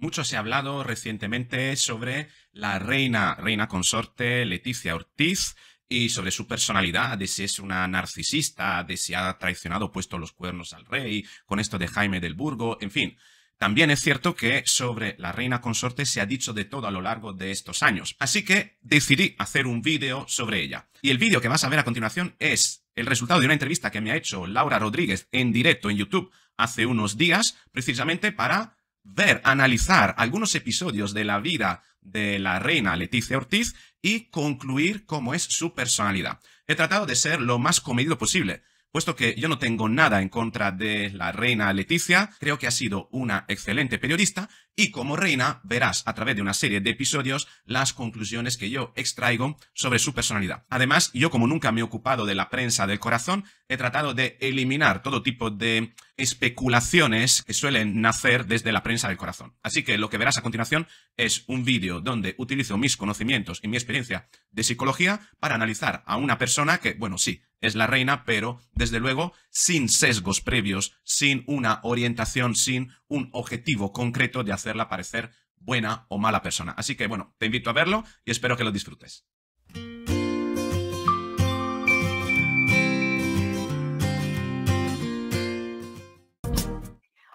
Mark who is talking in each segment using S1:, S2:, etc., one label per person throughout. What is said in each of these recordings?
S1: Mucho se ha hablado recientemente sobre la reina, reina consorte Leticia Ortiz y sobre su personalidad, de si es una narcisista, de si ha traicionado, puesto los cuernos al rey, con esto de Jaime del Burgo, en fin. También es cierto que sobre la reina consorte se ha dicho de todo a lo largo de estos años, así que decidí hacer un vídeo sobre ella. Y el vídeo que vas a ver a continuación es el resultado de una entrevista que me ha hecho Laura Rodríguez en directo en YouTube hace unos días, precisamente para ver, analizar algunos episodios de la vida de la reina Leticia Ortiz y concluir cómo es su personalidad. He tratado de ser lo más comedido posible, puesto que yo no tengo nada en contra de la reina Leticia, creo que ha sido una excelente periodista y como reina, verás a través de una serie de episodios las conclusiones que yo extraigo sobre su personalidad. Además, yo como nunca me he ocupado de la prensa del corazón, he tratado de eliminar todo tipo de especulaciones que suelen nacer desde la prensa del corazón. Así que lo que verás a continuación es un vídeo donde utilizo mis conocimientos y mi experiencia de psicología para analizar a una persona que, bueno, sí, es la reina, pero desde luego sin sesgos previos, sin una orientación, sin un objetivo concreto de hacerla parecer buena o mala persona. Así que bueno, te invito a verlo y espero que lo disfrutes.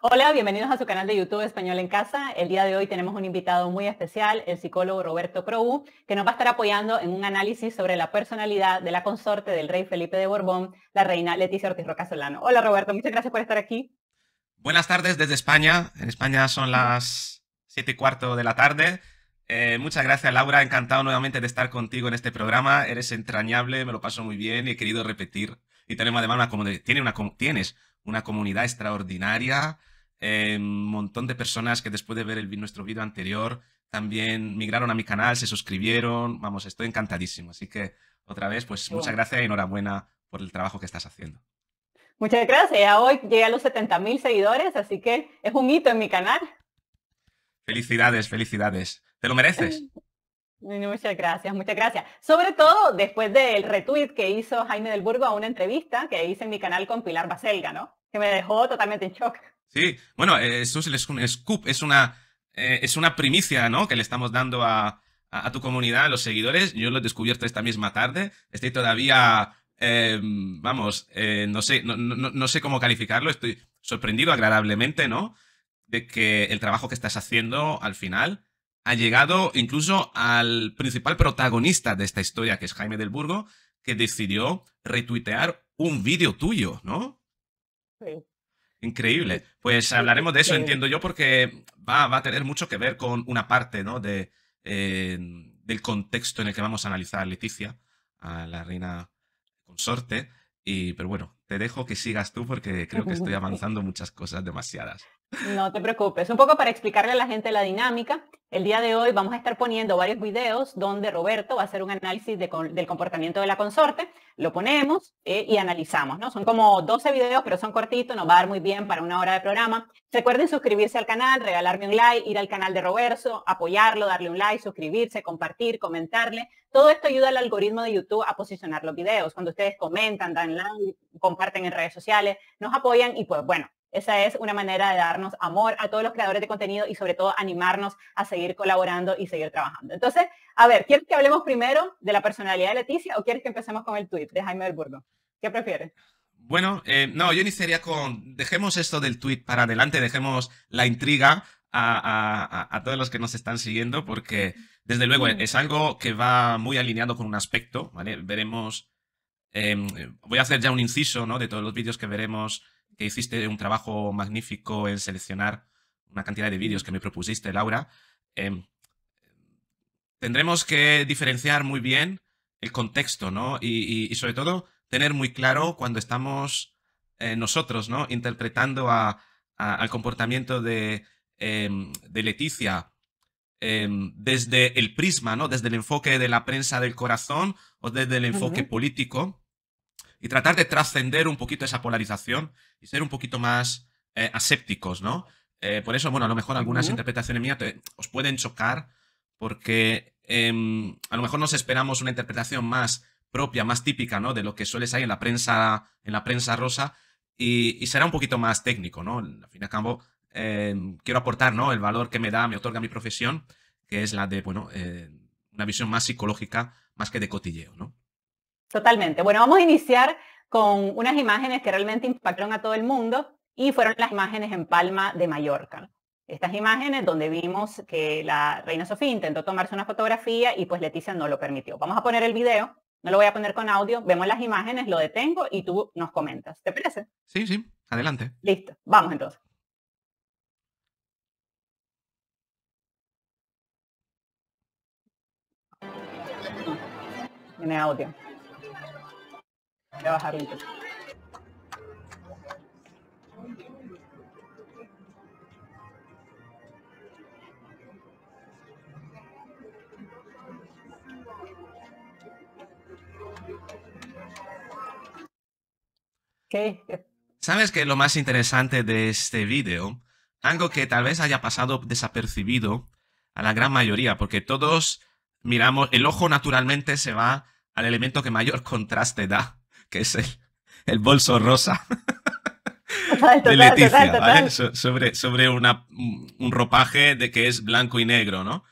S2: Hola, bienvenidos a su canal de YouTube Español en Casa. El día de hoy tenemos un invitado muy especial, el psicólogo Roberto Crow, que nos va a estar apoyando en un análisis sobre la personalidad de la consorte del rey Felipe de Borbón, la reina Leticia Ortiz Roca Solano. Hola Roberto, muchas gracias por estar aquí.
S1: Buenas tardes desde España. En España son las siete y cuarto de la tarde. Eh, muchas gracias, Laura. Encantado nuevamente de estar contigo en este programa. Eres entrañable, me lo paso muy bien y he querido repetir. Y tenemos además una comunidad. tienes una comunidad extraordinaria. un eh, montón de personas que después de ver el, nuestro vídeo anterior también migraron a mi canal, se suscribieron. Vamos, estoy encantadísimo. Así que otra vez, pues muchas gracias y enhorabuena por el trabajo que estás haciendo.
S2: Muchas gracias. Ya hoy llegué a los 70.000 seguidores, así que es un hito en mi canal.
S1: Felicidades, felicidades. Te lo mereces.
S2: Muchas gracias, muchas gracias. Sobre todo después del retweet que hizo Jaime del Burgo a una entrevista que hice en mi canal con Pilar Baselga, ¿no? Que me dejó totalmente en shock.
S1: Sí, bueno, eso es un scoop, es una, eh, es una primicia, ¿no? Que le estamos dando a, a, a, tu comunidad, a los seguidores. Yo lo he descubierto esta misma tarde. Estoy todavía Em, vamos, eh, no, sé, no, sé cómo calificarlo, estoy sorprendido agradablemente, ¿no? De que el trabajo que estás haciendo al final ha llegado incluso al principal protagonista de esta historia, que es Jaime del Burgo, que decidió retuitear un vídeo tuyo, ¿no? Increíble. Pues hablaremos de eso, eh, entiendo yo, porque va, a tener mucho que ver con una parte, ¿no? De, eh, del contexto en el que vamos a analizar a Leticia, a la reina sorte. Y, pero bueno, te dejo que sigas tú porque creo que estoy avanzando muchas cosas demasiadas.
S2: No te preocupes, un poco para explicarle a la gente la dinámica. El día de hoy vamos a estar poniendo varios videos donde Roberto va a hacer un análisis del comportamiento de la consorte. Lo ponemos eh, y analizamos, ¿no? Son como 12 videos, pero son cortitos, nos va a dar muy bien para una hora de programa. Recuerden suscribirse al canal, regalarme un like, ir al canal de Roberto, apoyarlo, darle un like, suscribirse, compartir, comentarle. Todo esto ayuda al algoritmo de YouTube a posicionar los videos. Cuando ustedes comentan, dan like, comparten en redes sociales, nos apoyan y pues bueno, esa es una manera de darnos amor a todos los creadores de contenido y sobre todo animarnos a seguir colaborando y seguir trabajando. Entonces, a ver, ¿quieres que hablemos primero de la personalidad de Leticia o quieres que empecemos con el tweet de Jaime del Burgo? ¿Qué prefieres?
S1: Bueno, eh, no, yo iniciaría con, dejemos esto del tweet para adelante, dejemos la intriga a, todos los que nos están siguiendo, porque desde luego mm. es algo que va muy alineado con un aspecto, ¿vale? Veremos, em, voy a hacer ya un inciso, ¿no? De todos los vídeos que veremos que hiciste un trabajo magnífico en seleccionar una cantidad de vídeos que me propusiste, Laura. Em, tendremos que diferenciar muy bien el contexto, ¿no? Y, sobre todo tener muy claro cuando estamos eh, nosotros, ¿no? Interpretando al comportamiento de, em, Leticia em, desde el prisma, ¿no? Desde el enfoque de la prensa del corazón o desde el enfoque político y tratar de trascender un poquito esa polarización y ser un poquito más eh, asépticos, ¿no? Eh, por eso, bueno, a lo mejor algunas interpretaciones mías os pueden chocar porque em, a lo mejor nos esperamos una interpretación más propia, más típica, ¿no? De lo que suele salir en la prensa, en la prensa rosa y, y será un poquito más técnico, ¿no? Al fin y al cabo, em, quiero aportar, ¿no? El valor que me da, me otorga mi profesión, que es la de, bueno, eh, una visión más psicológica, más que de
S2: cotilleo, ¿no? Totalmente. Bueno, vamos a iniciar con unas imágenes que realmente impactaron a todo el mundo y fueron las imágenes en Palma de Mallorca. Estas imágenes donde vimos que la reina Sofía intentó tomarse una fotografía y pues Leticia no lo permitió. Vamos a poner el video, no lo voy a poner con audio, vemos las imágenes, lo detengo y tú nos comentas. ¿Te parece? Sí, sí, adelante. Listo, vamos entonces. Tiene audio. ¿Qué?
S1: ¿Sabes que lo más interesante de este vídeo? Algo que tal vez haya pasado desapercibido a la gran mayoría, porque todos miramos, el ojo naturalmente se va al elemento que mayor contraste da que es el, bolso rosa.
S3: de Leticia,
S1: sobre, sobre una, un ropaje de que es blanco y negro, ¿no?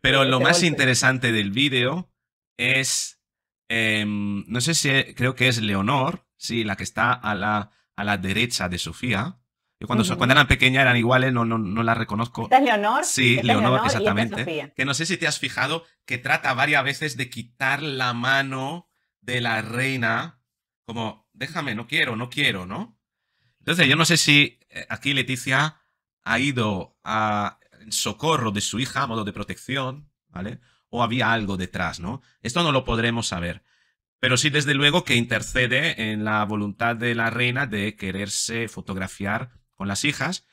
S1: Pero lo más interesante del vídeo es, em, no sé si creo que es Leonor, sí, la que está a la, a la derecha de Sofía. Yo cuando, cuando eran pequeñas eran iguales, no, no, reconozco. ¿Esta
S2: Leonor? Sí, Leonor, exactamente.
S1: que no sé si te has fijado que trata varias veces de quitar la mano de la reina como, déjame, no quiero, no quiero, ¿no? Entonces, yo no sé si eh, aquí Leticia ha ido a socorro de su hija a modo de protección, ¿vale? O había algo detrás, ¿no? Esto no lo podremos saber. Pero sí, desde luego, que intercede en la voluntad de la reina de quererse fotografiar con las hijas.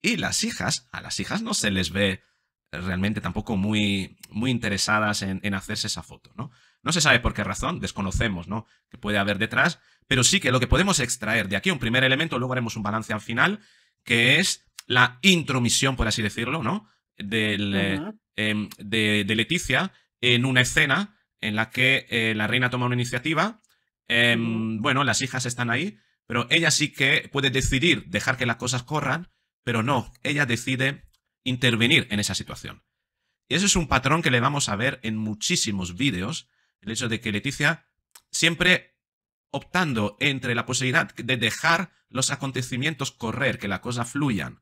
S1: Y las hijas, a las hijas no se les ve realmente tampoco muy, muy interesadas en hacerse esa foto, ¿no? No se sabe por qué razón, desconocemos, ¿no? Que puede haber detrás, pero sí que lo que podemos extraer de aquí un primer elemento, luego haremos un balance al final, que es la intromisión, por así decirlo, ¿no? Eh, em, de, Leticia en una escena en la que eh, la reina toma una iniciativa. Em, bueno, las hijas están ahí, pero ella sí que puede decidir dejar que las cosas corran, pero no, ella decide intervenir en esa situación. Y eso es un patrón que le vamos a ver en muchísimos vídeos el hecho de que Leticia siempre optando entre la posibilidad de dejar los acontecimientos correr, que las cosas fluyan,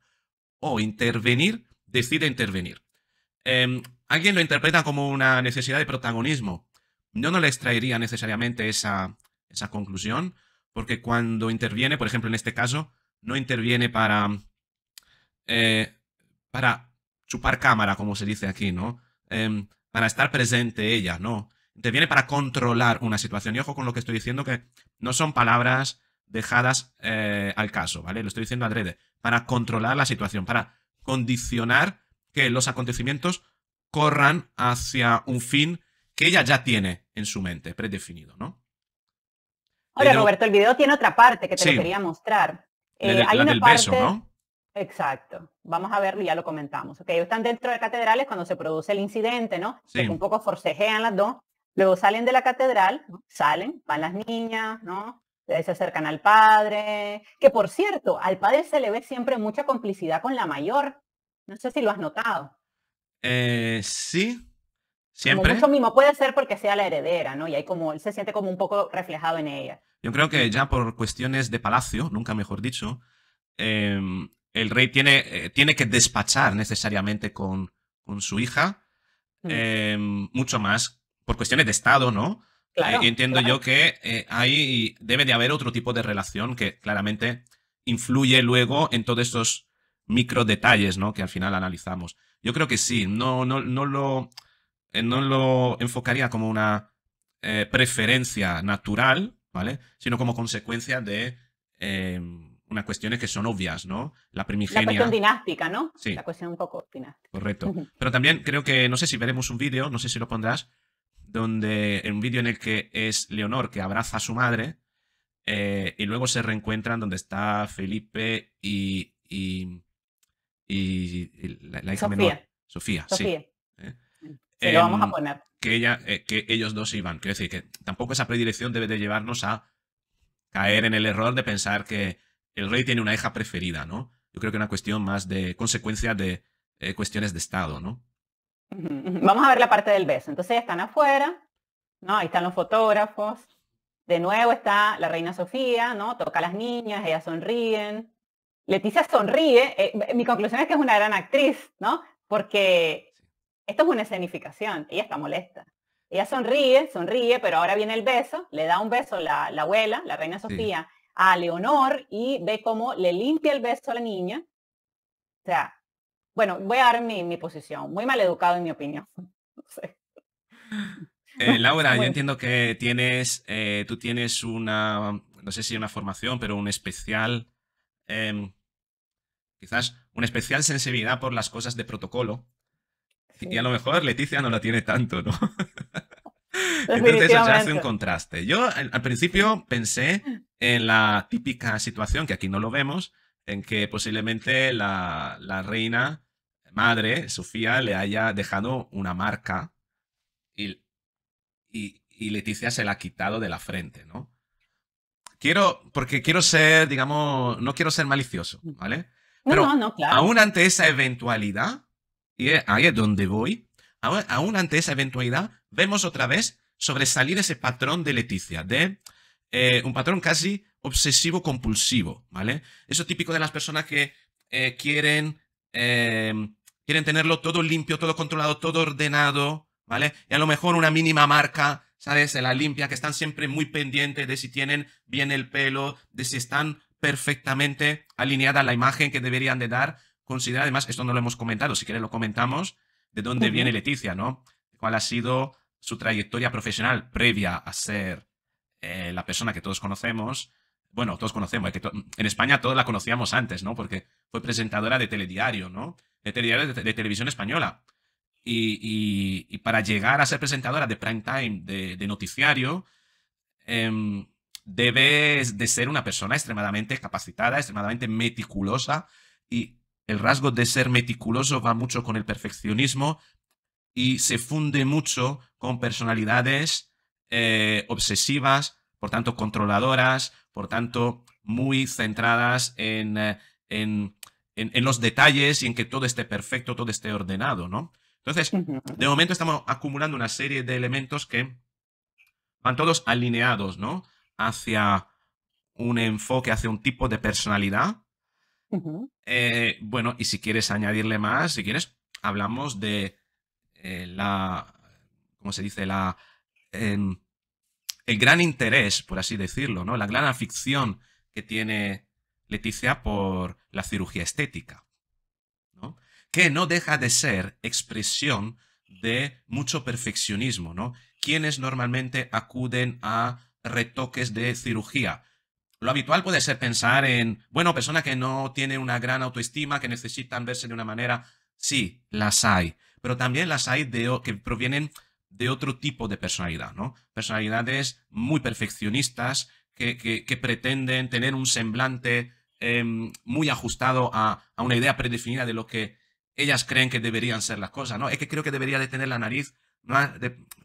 S1: o intervenir, decide intervenir. Em, alguien lo interpreta como una necesidad de protagonismo. Yo no le extraería necesariamente esa, conclusión, porque cuando interviene, por ejemplo, en este caso, no interviene para, eh, para chupar cámara, como se dice aquí, ¿no? Em, para estar presente ella, ¿no? te viene para controlar una situación. Y ojo con lo que estoy diciendo, que no son palabras dejadas eh, al caso, ¿vale? Lo estoy diciendo adrede, para controlar la situación, para condicionar que los acontecimientos corran hacia un fin que ella ya tiene en su mente, predefinido, ¿no?
S2: Ahora, Roberto, el video tiene otra parte que te quería mostrar. Eh, hay una parte... Exacto. Vamos a verlo, y ya lo comentamos. Okay, están dentro de catedrales cuando se produce el incidente, ¿no? Sí. un poco forcejean las dos. Luego salen de la catedral, salen, van las niñas, ¿no? Eh, se acercan al padre, que por cierto, al padre se le ve siempre mucha complicidad con la mayor. No sé si lo has notado.
S1: Eh, sí, siempre. Como mucho
S2: mismo puede ser porque sea la heredera, ¿no? Y ahí como él se siente como un poco reflejado en ella.
S1: Yo creo que ya por cuestiones de palacio, nunca mejor dicho, em, el rey tiene, eh, tiene que despachar necesariamente con, con su hija. Mm. Em, mucho más por cuestiones de Estado, ¿no?
S3: Eh, entiendo
S1: yo que eh, debe de haber otro tipo de relación que claramente influye luego en todos estos micro detalles, ¿no? Que al final analizamos. Yo creo que sí, no, no, no, lo, eh, no lo enfocaría como una preferencia natural, ¿vale? Sino como consecuencia de em, unas cuestiones que son obvias, ¿no? La primigenia. La cuestión
S2: dinástica, ¿no? Sí. La cuestión un poco dinástica.
S1: Correcto. Pero también creo que, no sé si veremos un vídeo, no sé si lo pondrás, donde en un vídeo en el que es Leonor que abraza a su madre eh, y luego se reencuentran donde está Felipe y, y, la, hija Sofía. menor. Sofía. Sofía. Sí. Eh, lo vamos a em, poner. Que, ella, eh, que ellos dos iban. Quiero decir que tampoco esa predilección debe de llevarnos a caer en el error de pensar que el rey tiene una hija preferida, ¿no? Yo creo que es una cuestión más de consecuencia de cuestiones de Estado, ¿no?
S2: Vamos a ver la parte del beso. Entonces están afuera, ¿no? Ahí están los fotógrafos. De nuevo está la reina Sofía, ¿no? Toca a las niñas, ellas sonríen. Leticia sonríe. Eh, mi conclusión es que es una gran actriz, ¿no? Porque esto es una escenificación. Ella está molesta. Ella sonríe, sonríe, pero ahora viene el beso. Le da un beso la, la abuela, la reina Sofía, a Leonor y ve cómo le limpia el beso a la niña. O sea, bueno, voy a dar mi, mi posición, muy mal educado en mi opinión.
S1: Eh, Laura, yo entiendo que tienes, eh, tú tienes una, no sé si una formación, pero un especial, em, quizás una especial sensibilidad por las cosas de protocolo. Y a lo mejor Leticia no la tiene tanto, ¿no?
S3: Entonces eso ya hace un
S1: contraste. Yo al, principio pensé en la típica situación, que aquí no lo vemos, en que posiblemente la, la reina madre, Sofía, le haya dejado una marca y, y, Leticia se la ha quitado de la frente, ¿no? Quiero, porque quiero ser, digamos, no quiero ser malicioso, mm. ¿vale?
S2: Pero no, claro. aún
S1: ante esa eventualidad, y ahí es donde voy, aún, ante esa eventualidad, vemos otra vez sobresalir ese patrón de Leticia, de eh, un patrón casi obsesivo-compulsivo, ¿vale? Eso típico de las personas que eh, quieren eh, Quieren tenerlo todo limpio, todo controlado, todo ordenado, ¿vale? Y a lo mejor una mínima marca, ¿sabes? La limpia, que están siempre muy pendientes de si tienen bien el pelo, de si están perfectamente alineada la imagen que deberían de dar. Considera, además, esto no lo hemos comentado, si quieres lo comentamos, de dónde viene Leticia, ¿no? ¿Cuál ha sido su trayectoria profesional previa a ser eh, la persona que todos conocemos? Bueno, todos conocemos, eh, en España todos la conocíamos antes, ¿no? Porque fue presentadora de telediario, ¿no? de televisión española. Y, para llegar a ser presentadora de prime time, de, noticiario, em, debes de ser una persona extremadamente capacitada, extremadamente meticulosa. Y el rasgo de ser meticuloso va mucho con el perfeccionismo y se funde mucho con personalidades eh, obsesivas, por tanto controladoras, por tanto muy centradas en eh, en, los detalles y en que todo esté perfecto, todo esté ordenado, ¿no? Entonces, de momento estamos acumulando una serie de elementos que van todos alineados, ¿no? Hacia un enfoque, hacia un tipo de personalidad. Eh, bueno, y si quieres añadirle más, si quieres, hablamos de eh, la, ¿cómo se dice? La, em, el gran interés, por así decirlo, ¿no? La gran afición que tiene Leticia por la cirugía estética, ¿no? que no deja de ser expresión de mucho perfeccionismo, ¿no? Quienes normalmente acuden a retoques de cirugía. Lo habitual puede ser pensar en, bueno, personas que no tienen una gran autoestima, que necesitan verse de una manera, sí, las hay, pero también las hay de, que provienen de otro tipo de personalidad, ¿no? Personalidades muy perfeccionistas que pretenden tener un semblante Em, muy ajustado a, una idea predefinida de lo que ellas creen que deberían ser las cosas, ¿no? Es que creo que debería de tener la nariz más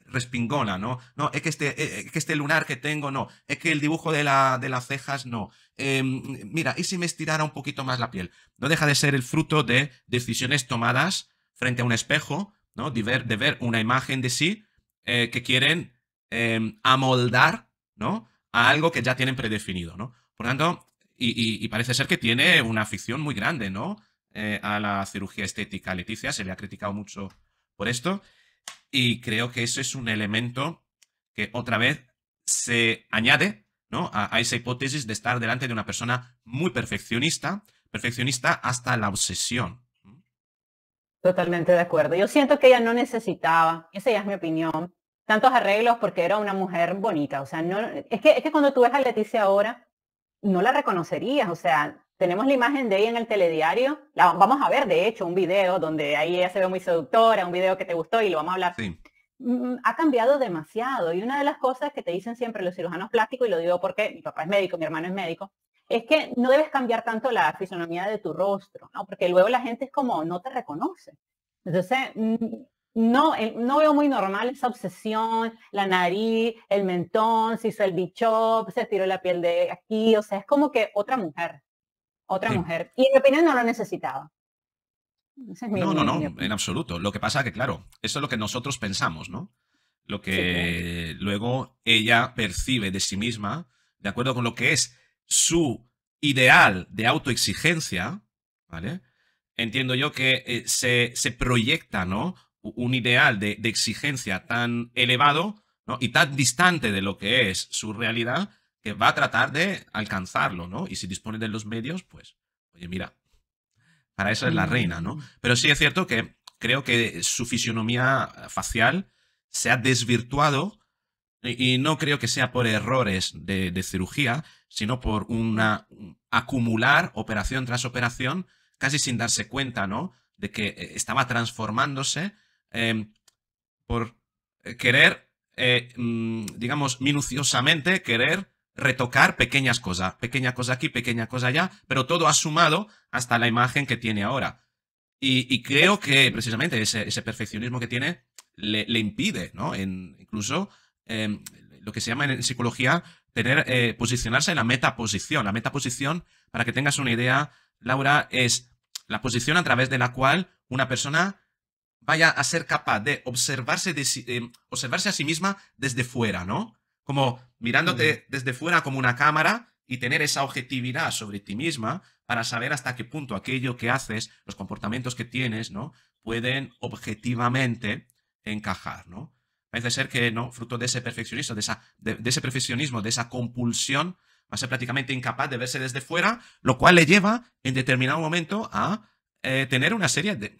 S1: respingona, ¿no? No, es que, este, eh, eh, que este lunar que tengo, no. Es que el dibujo de, la, de las cejas, no. Em, mira, ¿y si me estirara un poquito más la piel? No deja de ser el fruto de decisiones tomadas frente a un espejo, ¿no? De ver, de ver una imagen de sí eh, que quieren em, amoldar, ¿no? A algo que ya tienen predefinido, ¿no? Por tanto, y, parece ser que tiene una afición muy grande, ¿no? Eh, a la cirugía estética. Leticia se le ha criticado mucho por esto. Y creo que eso es un elemento que otra vez se añade ¿no? a, esa hipótesis de estar delante de una persona muy perfeccionista, perfeccionista hasta la obsesión.
S2: Totalmente de acuerdo. Yo siento que ella no necesitaba, esa ya es mi opinión, tantos arreglos porque era una mujer bonita. O sea, no, es, que, es que cuando tú ves a Leticia ahora, no la reconocerías, o sea, tenemos la imagen de ella en el telediario, vamos a ver de hecho un video donde ahí ella se ve muy seductora, un video que te gustó y lo vamos a hablar. Mm, ha cambiado demasiado y una de las cosas que te dicen siempre los cirujanos plásticos, y lo digo porque mi papá es médico, mi hermano es médico, es que no debes cambiar tanto la fisonomía de tu rostro, ¿no? porque luego la gente es como, no te reconoce. Entonces, mm, no, eh, no veo muy normal esa obsesión, la nariz, el mentón, se hizo el bicho se tiró la piel de aquí, o sea, es como que otra mujer, otra mujer. Y en mi opinión no lo necesitaba. no, no, no,
S1: en absoluto. Lo que pasa que, claro, eso es lo que nosotros pensamos, ¿no? Lo que luego ella percibe de sí misma, de acuerdo con lo que es su ideal de autoexigencia, ¿vale? Entiendo yo que eh, se, se proyecta, ¿no? un ideal de, exigencia tan elevado y tan distante de lo que es su realidad que va a tratar de alcanzarlo, ¿no? Y si dispone de los medios, pues, oye, mira, para eso es la reina, ¿no? Pero sí es cierto que creo que su fisionomía facial se ha desvirtuado y no creo que sea por errores de, de cirugía, sino por una acumular operación tras operación, casi sin darse cuenta, ¿no? De que eh, estaba transformándose Em, por eh, querer, eh, mm, digamos, minuciosamente, querer retocar pequeñas cosas, pequeña cosa aquí, pequeña cosa allá, pero todo ha sumado hasta la imagen que tiene ahora. Y, creo que precisamente ese, perfeccionismo que tiene le, impide, ¿no? incluso em, lo que se llama en psicología tener, eh, posicionarse en la metaposición. La metaposición, para que tengas una idea, Laura, es la posición a través de la cual una persona vaya a ser capaz de observarse, em, observarse a sí misma desde fuera, ¿no? Como mirándote desde fuera como una cámara y tener esa objetividad sobre ti misma para saber hasta qué punto aquello que haces, los comportamientos que tienes, ¿no? Pueden objetivamente encajar, ¿no? Parece ser que, ¿no? Fruto de ese perfeccionismo, de, esa, ese perfeccionismo, de esa compulsión, va a ser prácticamente incapaz de verse desde fuera, lo cual le lleva en determinado momento a eh, tener una serie de,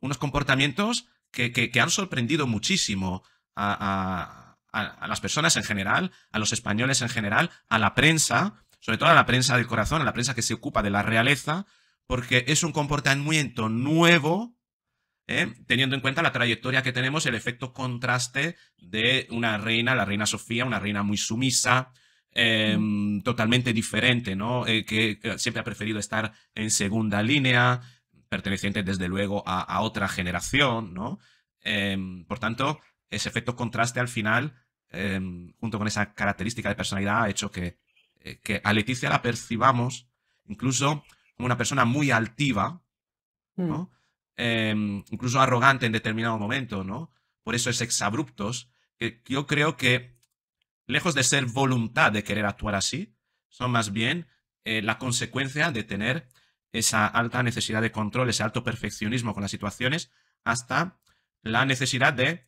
S1: unos comportamientos que, han sorprendido muchísimo a, las personas en general, a los españoles en general, a la prensa, sobre todo a la prensa del corazón, a la prensa que se ocupa de la realeza, porque es un comportamiento nuevo, ¿eh? teniendo en cuenta la trayectoria que tenemos, el efecto contraste de una reina, la reina Sofía, una reina muy sumisa, em, mm. totalmente diferente, ¿no? Eh, que siempre ha preferido estar en segunda línea, Perteneciente, desde luego a, otra generación, ¿no? Em, por tanto, ese efecto contraste al final, em, junto con esa característica de personalidad, ha hecho que, eh, que, a Leticia la percibamos incluso como una persona muy altiva, ¿no? Mm. Em, incluso arrogante en determinado momento, ¿no? Por eso es exabruptos, que yo creo que, lejos de ser voluntad de querer actuar así, son más bien eh, la consecuencia de tener esa alta necesidad de control, ese alto perfeccionismo con las situaciones, hasta la necesidad de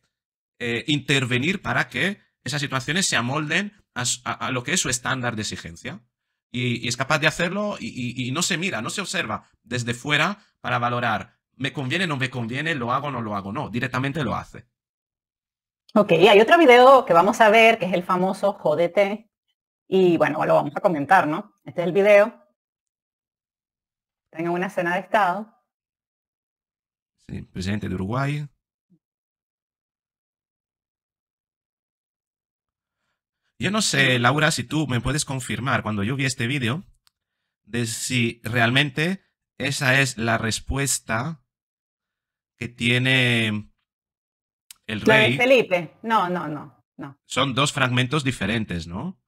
S1: eh, intervenir para que esas situaciones se amolden a, lo que es su estándar de exigencia. Y, es capaz de hacerlo y, no se mira, no se observa desde fuera para valorar, me conviene, no me conviene, lo hago, no lo hago, no, directamente lo hace.
S2: Ok, hay otro video que vamos a ver, que es el famoso jodete y bueno, lo vamos a comentar, ¿no? Este es el video tengo una cena de Estado.
S1: Sí, presidente de Uruguay. Yo no sé, Laura, si tú me puedes confirmar cuando yo vi este vídeo de si realmente esa es la respuesta que tiene el rey.
S2: Felipe. No, no, no, no.
S1: Son dos fragmentos diferentes, ¿no?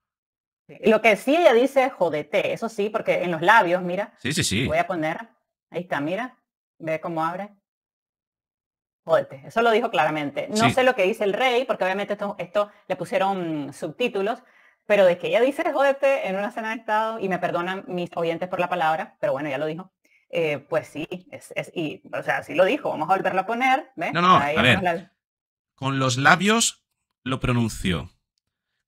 S2: Lo que sí ella dice, jodete, eso sí, porque en los labios, mira. Sí, sí, sí. Voy a poner, ahí está, mira, ve cómo abre. Jodete, eso lo dijo claramente. No sé lo que dice el rey, porque obviamente esto, le pusieron subtítulos, pero de que ella dice jodete en una escena de estado, y me perdonan mis oyentes por la palabra, pero bueno, ya lo dijo. Eh, pues sí, y, o sea, sí lo dijo, vamos a volverlo a poner. ¿ves? No, no, ahí a
S1: Con los labios lo pronunció.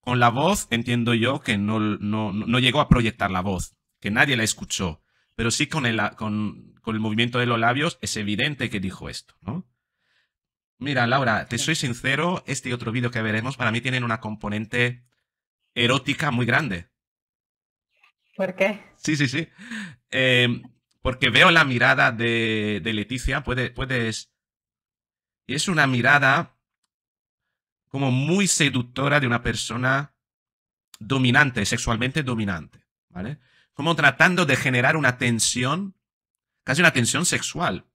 S1: Con la voz entiendo yo que no, llegó a proyectar la voz, que nadie la escuchó, pero sí con el, con, el movimiento de los labios es evidente que dijo esto, ¿no? Mira, Laura, te soy sincero, este y otro vídeo que veremos para mí tienen una componente erótica muy grande. ¿Por qué? Sí, sí, sí. Em, porque veo la mirada de, de Leticia, puede, puedes... Y es una mirada como muy seductora de una persona dominante, sexualmente dominante, ¿vale? Como tratando de generar una tensión, casi una tensión sexual.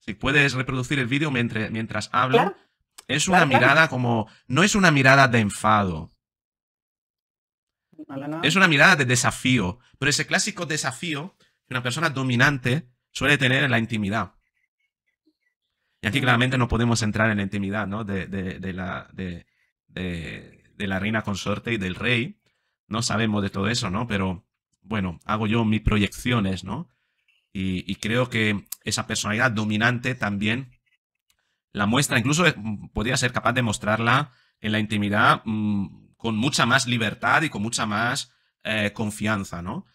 S1: Si puedes reproducir el vídeo mientras, hablo, es una mirada como, no es una mirada de enfado. Es una mirada de desafío, pero ese clásico desafío que una persona dominante suele tener en la intimidad aquí claramente no podemos entrar en la intimidad ¿no? de, la, de, la, reina consorte y del rey. No sabemos de todo eso, ¿no? Pero bueno, hago yo mis proyecciones, ¿no? Y, creo que esa personalidad dominante también la muestra, incluso mm, podría ser capaz de mostrarla en la intimidad mm, con mucha más libertad y con mucha más eh, confianza, ¿no?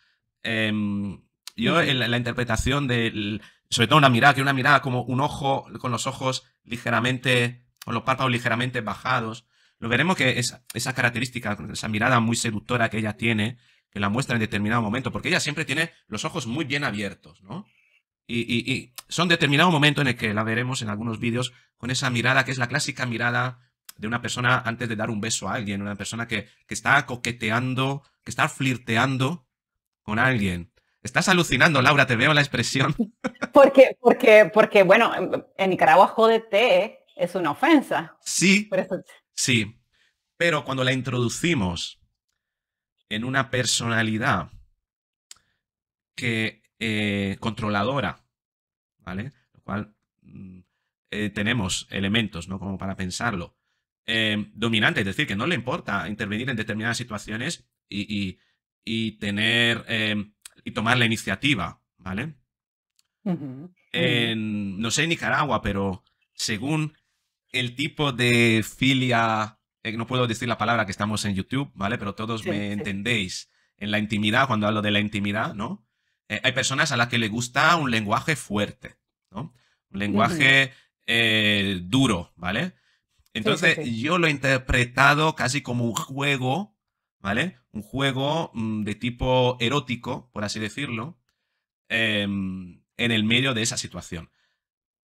S1: Em, yo en la, interpretación del sobre todo una mirada, que una mirada como un ojo, con los ojos ligeramente, con los párpados ligeramente bajados. Lo veremos que esa, esa característica, esa mirada muy seductora que ella tiene, que la muestra en determinado momento, porque ella siempre tiene los ojos muy bien abiertos, ¿no? Y, y, son determinado momento en el que la veremos en algunos vídeos con esa mirada que es la clásica mirada de una persona antes de dar un beso a alguien, una persona que, que está coqueteando, que está flirteando con alguien. Estás alucinando, Laura, te veo la expresión.
S2: Porque, porque bueno, en Nicaragua jódete ¿eh? es una ofensa.
S1: Sí, sí. Pero cuando la introducimos en una personalidad que eh, controladora, ¿vale? Lo cual mm, eh, tenemos elementos, ¿no? Como para pensarlo. dominante, es decir, que no le importa intervenir en determinadas situaciones y, y tener y tomar la iniciativa, ¿vale?
S3: no
S1: sé, Nicaragua, pero según el tipo de filia, eh, no puedo decir la palabra que estamos en YouTube, ¿vale? Pero todos me entendéis. En la intimidad, cuando hablo de la intimidad, ¿no? Eh, hay personas a las que le gusta un lenguaje fuerte, ¿no? Un lenguaje eh, duro, ¿vale? Entonces yo lo he interpretado casi como un juego ¿vale? Un juego mm, de tipo erótico, por así decirlo, em, en el medio de esa situación.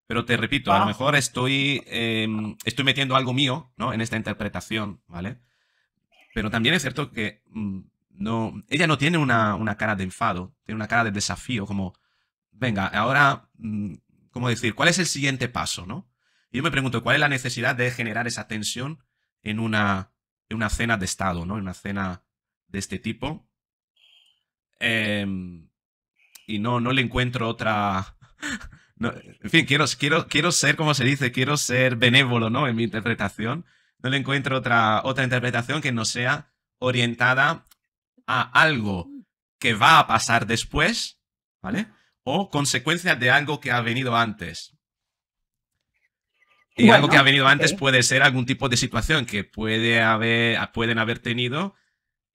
S1: Pero te repito, a lo ah. mejor estoy, em, estoy metiendo algo mío ¿no? en esta interpretación, ¿vale? Pero también es cierto que mm, no, ella no tiene una, una cara de enfado, tiene una cara de desafío, como, venga, ahora, mm, ¿cómo decir? ¿Cuál es el siguiente paso, no? yo me pregunto, ¿cuál es la necesidad de generar esa tensión en una, una cena de Estado, ¿no? una cena de este tipo. Em, y no, no le encuentro otra... en fin, quiero, quiero, quiero ser, como se dice, quiero ser benévolo, ¿no? En mi interpretación. No le encuentro otra, otra interpretación que no sea orientada a algo que va a pasar después, ¿vale? O consecuencia de algo que ha venido antes. Y algo que ha venido antes puede ser algún tipo de situación que puede haber, pueden haber tenido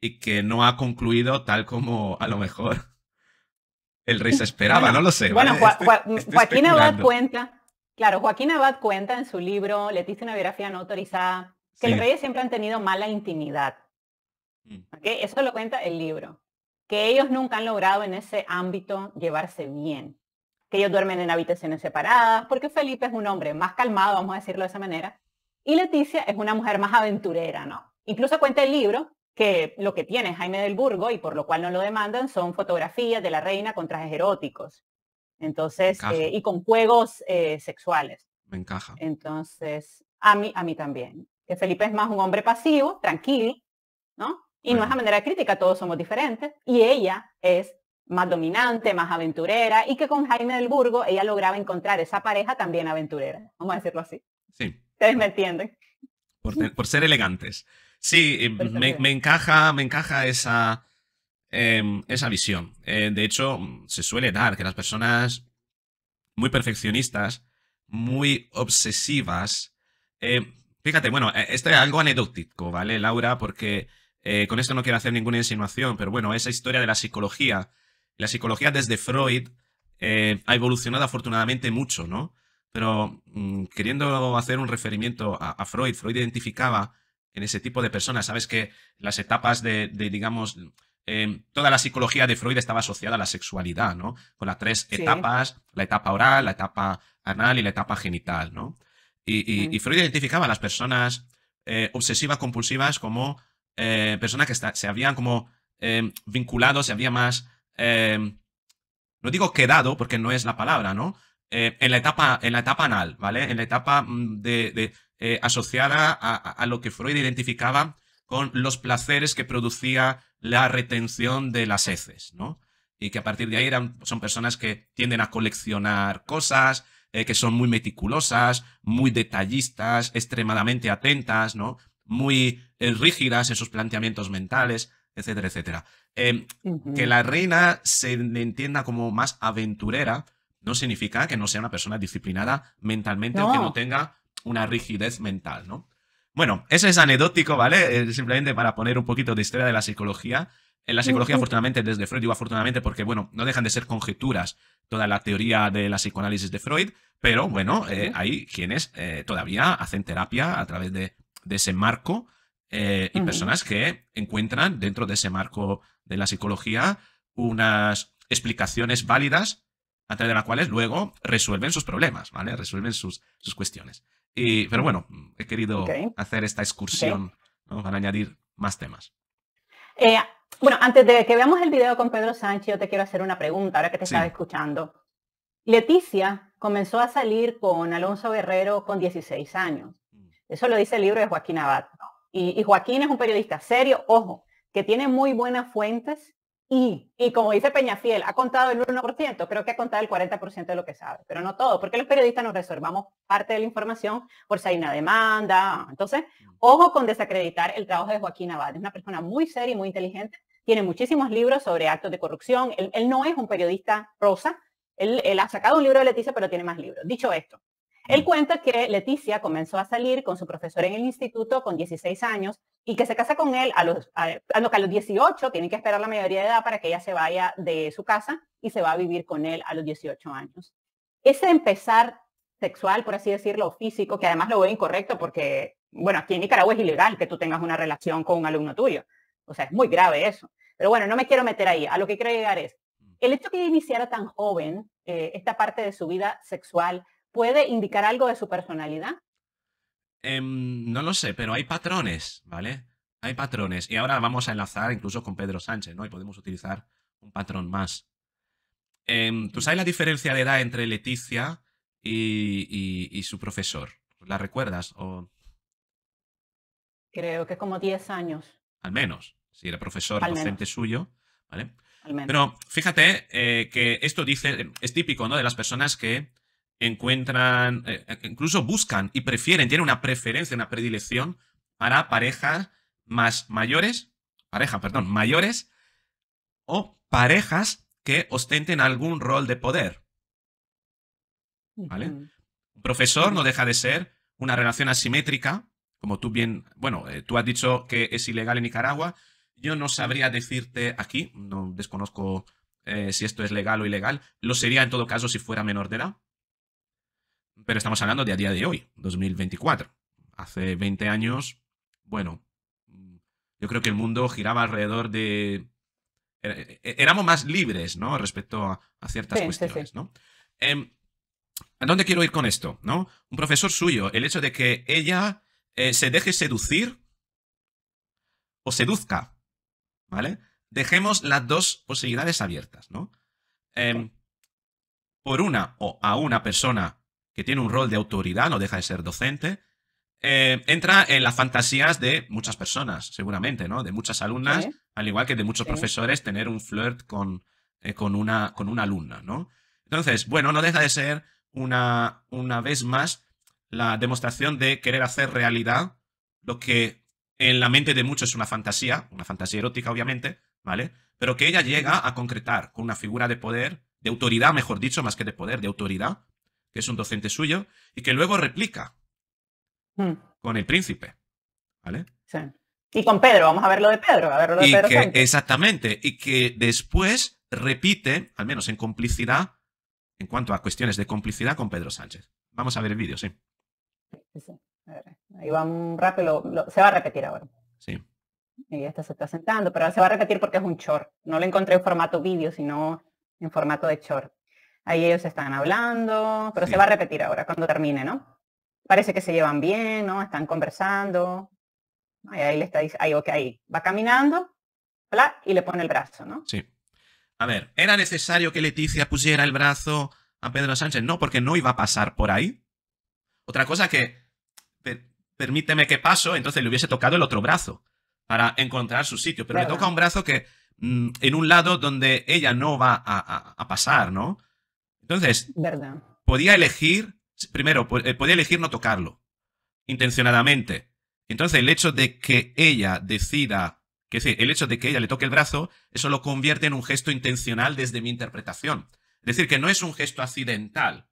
S1: y que no ha concluido tal como a lo mejor
S2: el rey se esperaba, no lo sé. Bueno, Joaquín Abad cuenta, claro, Joaquín Abad cuenta en su libro Leticia, una biografía no autorizada, que el rey siempre han tenido mala intimidad. Mm. Eso lo cuenta el libro, que ellos nunca han logrado en ese ámbito llevarse bien que ellos duermen en habitaciones separadas, porque Felipe es un hombre más calmado, vamos a decirlo de esa manera, y Leticia es una mujer más aventurera, ¿no? Incluso cuenta el libro que lo que tiene Jaime del Burgo y por lo cual no lo demandan son fotografías de la reina con trajes eróticos. Entonces, eh, y con juegos eh, sexuales. Me encaja. Entonces, a mí, a mí también. Que Felipe es más un hombre pasivo, tranquilo, ¿no? Y no es a manera crítica, todos somos diferentes. Y ella es más dominante, más aventurera, y que con Jaime del Burgo ella lograba encontrar esa pareja también aventurera, vamos a decirlo así. Sí. Ustedes me entienden.
S1: Por, ser elegantes. Sí, eh, me, encaja, me encaja esa, em, esa visión. Eh, de hecho, mm, se suele dar que las personas muy perfeccionistas, muy obsesivas, eh, fíjate, bueno, esto es algo anecdótico, ¿vale, Laura? Porque con esto no quiero hacer ninguna insinuación, pero bueno, esa historia de la psicología la psicología desde Freud eh, ha evolucionado afortunadamente mucho, ¿no? Pero mm, queriendo hacer un referimiento a, Freud, Freud identificaba en ese tipo de personas, sabes que las etapas de, digamos, em, toda la psicología de Freud estaba asociada a la sexualidad, ¿no? Con las tres etapas, la etapa oral, la etapa anal y la etapa genital, ¿no? Y, mm. Freud identificaba a las personas eh, obsesivas compulsivas como eh, personas que se habían como em, vinculado, se habían más Em, no digo quedado, porque no es la palabra, ¿no? Eh, en, la etapa, en la etapa anal, ¿vale? En la etapa mm, de, eh, asociada a, lo que Freud identificaba con los placeres que producía la retención de las heces, ¿no? Y que a partir de ahí son personas que tienden a coleccionar cosas, eh, que son muy meticulosas, muy detallistas, extremadamente atentas, ¿no? Muy rígidas en sus planteamientos mentales, etcétera, etcétera. Em, que la reina se entienda como más aventurera no significa que no sea una persona disciplinada mentalmente o que no tenga una rigidez mental, ¿no? Bueno, ese es anecdótico, ¿vale? Eh, simplemente para poner un poquito de historia de la psicología. En la psicología, afortunadamente, desde Freud, digo afortunadamente porque, bueno, no dejan de ser conjeturas toda la teoría de la psicoanálisis de Freud, pero bueno, eh, hay quienes eh, todavía hacen terapia a través de, ese marco y personas que encuentran dentro de ese marco de la psicología unas explicaciones válidas a través de las cuales luego resuelven sus problemas, ¿vale? Resuelven sus, sus cuestiones. Y, pero bueno, he querido hacer esta excursión para añadir más temas.
S2: Eh, bueno, antes de que veamos el video con Pedro Sánchez, yo te quiero hacer una pregunta, ahora que te estaba escuchando. Leticia comenzó a salir con Alonso Guerrero con 16 años. Mm. Eso lo dice el libro de Joaquín Abad. y Joaquín es un periodista serio, ojo, que tiene muy buenas fuentes y, y como dice Peñafiel, ha contado el 1%, creo que ha contado el 40% de lo que sabe, pero no todo, porque los periodistas nos reservamos parte de la información por si hay una demanda. Entonces, mm. ojo con desacreditar el trabajo de Joaquín Abad, es una persona muy seria y muy inteligente, tiene muchísimos libros sobre actos de corrupción, él, no es un periodista rosa, él, él ha sacado un libro de Leticia, pero tiene más libros. Dicho esto, él cuenta que Leticia comenzó a salir con su profesor en el instituto con 16 años y que se casa con él a los, a, a los 18, tienen que esperar la mayoría de edad para que ella se vaya de su casa y se va a vivir con él a los 18 años. Ese empezar sexual, por así decirlo, físico, que además lo veo incorrecto porque, bueno, aquí en Nicaragua es ilegal que tú tengas una relación con un alumno tuyo. O sea, es muy grave eso. Pero bueno, no me quiero meter ahí. A lo que quiero llegar es, mm. el hecho que iniciara tan joven eh, esta parte de su vida sexual puede indicar algo de su personalidad?
S1: Em, no lo sé, pero hay patrones, ¿vale? Hay patrones. Y ahora vamos a enlazar incluso con Pedro Sánchez, ¿no? Y podemos utilizar un patrón más. Em, ¿Tú sabes la diferencia de edad entre Leticia y, su profesor? ¿La recuerdas?
S2: Creo que como 10 años.
S1: Al menos. Si era profesor, docente suyo, ¿vale? Pero fíjate eh, que esto dice, es típico, ¿no? De las personas que encuentran, eh, eh, incluso buscan y prefieren, tienen una preferencia, una predilección para parejas más mayores, parejas perdón, mayores o parejas que ostenten algún rol de poder. Un profesor no deja de ser una relación asimétrica, como tú bien, bueno, eh, tú has dicho que es ilegal en Nicaragua, yo no sabría decirte aquí, no desconozco si esto es legal o ilegal, lo sería en todo caso si fuera menor de edad, pero estamos hablando de a día de hoy, 2024. Hace 20 años, bueno, yo creo que el mundo giraba alrededor de... Éramos más libres, ¿no? Respecto a, ciertas cuestiones, ¿no? Em, ¿A dónde quiero ir con esto, no? Un profesor suyo, el hecho de que ella eh, se deje seducir o seduzca, ¿vale? Dejemos las dos posibilidades abiertas, ¿no? Em, por una o a una persona que tiene un rol de autoridad, no deja de ser docente, eh, entra en las fantasías de muchas personas, seguramente, ¿no? De muchas alumnas, al igual que de muchos profesores, tener un flirt con, eh, con, una, con una alumna, ¿no? Entonces, bueno, no deja de ser una, una vez más la demostración de querer hacer realidad lo que en la mente de muchos es una fantasía, una fantasía erótica, obviamente, ¿vale? Pero que ella llega a concretar con una figura de poder, de autoridad, mejor dicho, más que de poder, de autoridad, que es un docente suyo, y que luego replica mm. con el príncipe. ¿Vale?
S2: Sí. Y con Pedro, vamos a ver lo de Pedro, a ver de y
S1: exactamente, y que después repite, al menos en complicidad, en cuanto a cuestiones de complicidad con Pedro Sánchez. Vamos a ver el vídeo, sí.
S2: ahí va un rápido, se va a repetir ahora. Sí. Y esta se está sentando, pero se va a repetir porque es un short. No lo encontré en formato vídeo, sino en formato de short. Ahí ellos están hablando, pero se va a repetir ahora cuando termine, ¿no? Parece que se llevan bien, ¿no? Están conversando. ahí le está ahí, ahí va caminando, y le pone el brazo, ¿no?
S1: Sí. A ver, ¿era necesario que Leticia pusiera el brazo a Pedro Sánchez? No, porque no iba a pasar por ahí. Otra cosa que, permíteme que paso, entonces le hubiese tocado el otro brazo para encontrar su sitio, pero le toca un brazo que, mm, en un lado donde ella no va a pasar, ¿no? Entonces, podía elegir, primero, eh, podía elegir no tocarlo, intencionadamente. Entonces, el hecho de que ella decida, que decir, el hecho de que ella le toque el brazo, eso lo convierte en un gesto intencional desde mi interpretación. Es decir, que no es un gesto accidental.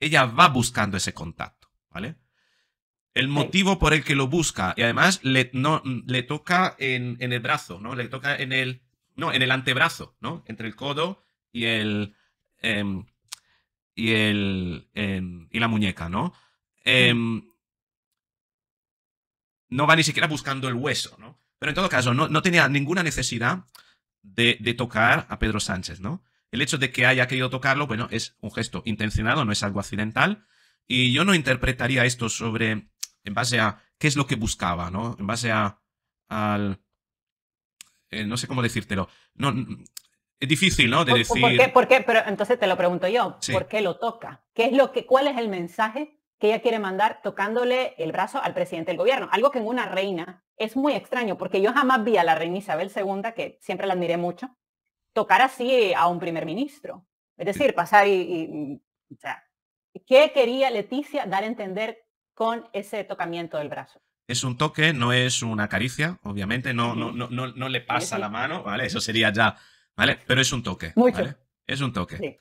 S1: Ella va buscando ese contacto, ¿vale? El motivo por el que lo busca, y además le, no, le toca en, en el brazo, ¿no? Le toca en el, no, en el antebrazo, ¿no? Entre el codo y el, Em, y, em, y la muñeca, ¿no? Em, no va ni siquiera buscando el hueso, ¿no? Pero en todo caso, no, tenía ninguna necesidad de, tocar a Pedro Sánchez, ¿no? El hecho de que haya querido tocarlo, bueno, es un gesto intencionado, no es algo accidental. Y yo no interpretaría esto sobre, en base a qué es lo que buscaba, ¿no? En base a, al, eh, no sé cómo decírtelo. No, es difícil, ¿no? De decir...
S2: ¿Por Pero entonces te lo pregunto yo. ¿Por qué lo toca? ¿Qué es lo que, ¿Cuál es el mensaje que ella quiere mandar tocándole el brazo al presidente del gobierno? Algo que en una reina es muy extraño, porque yo jamás vi a la reina Isabel II, que siempre la admiré mucho, tocar así a un primer ministro. Es decir, pasar y... Mm, o sea, ¿Qué quería Leticia dar a entender con ese tocamiento del brazo?
S1: Es un toque, no es una caricia, obviamente, no, no, no, no le pasa la mano, ¿vale? Eso sería ya pero es un toque. Es un toque.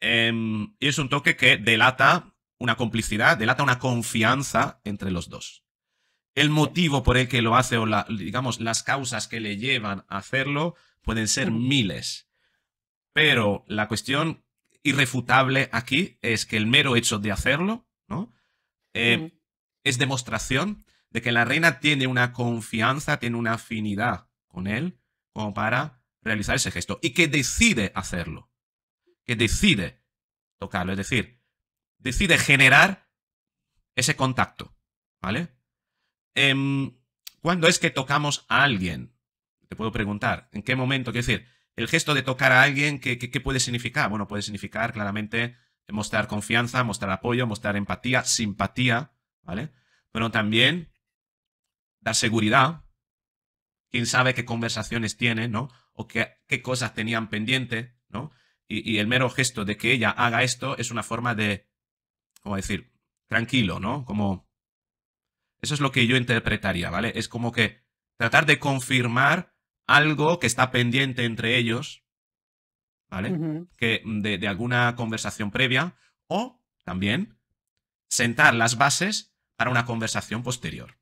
S1: Em, y es un toque que delata una complicidad, delata una confianza entre los dos. El motivo por el que lo hace o digamos las causas que le llevan a hacerlo pueden ser miles. Pero la cuestión irrefutable aquí es que el mero hecho de hacerlo, ¿no? Eh, es demostración de que la reina tiene una confianza, tiene una afinidad con él, como para realizar ese gesto y que decide hacerlo, que decide tocarlo, es decir, decide generar ese contacto, ¿vale? Em, ¿Cuándo es que tocamos a alguien? Te puedo preguntar, ¿en qué momento? Quiero decir, el gesto de tocar a alguien, ¿qué, qué puede significar? Bueno, puede significar claramente mostrar confianza, mostrar apoyo, mostrar empatía, simpatía, ¿vale? Pero también dar seguridad. Quién sabe qué conversaciones tiene, ¿no? o qué, cosas tenían pendiente, ¿no? Y, el mero gesto de que ella haga esto es una forma de, ¿cómo decir? Tranquilo, ¿no? Como... Eso es lo que yo interpretaría, ¿vale? Es como que tratar de confirmar algo que está pendiente entre ellos, ¿vale? Que de, alguna conversación previa o también sentar las bases para una conversación posterior.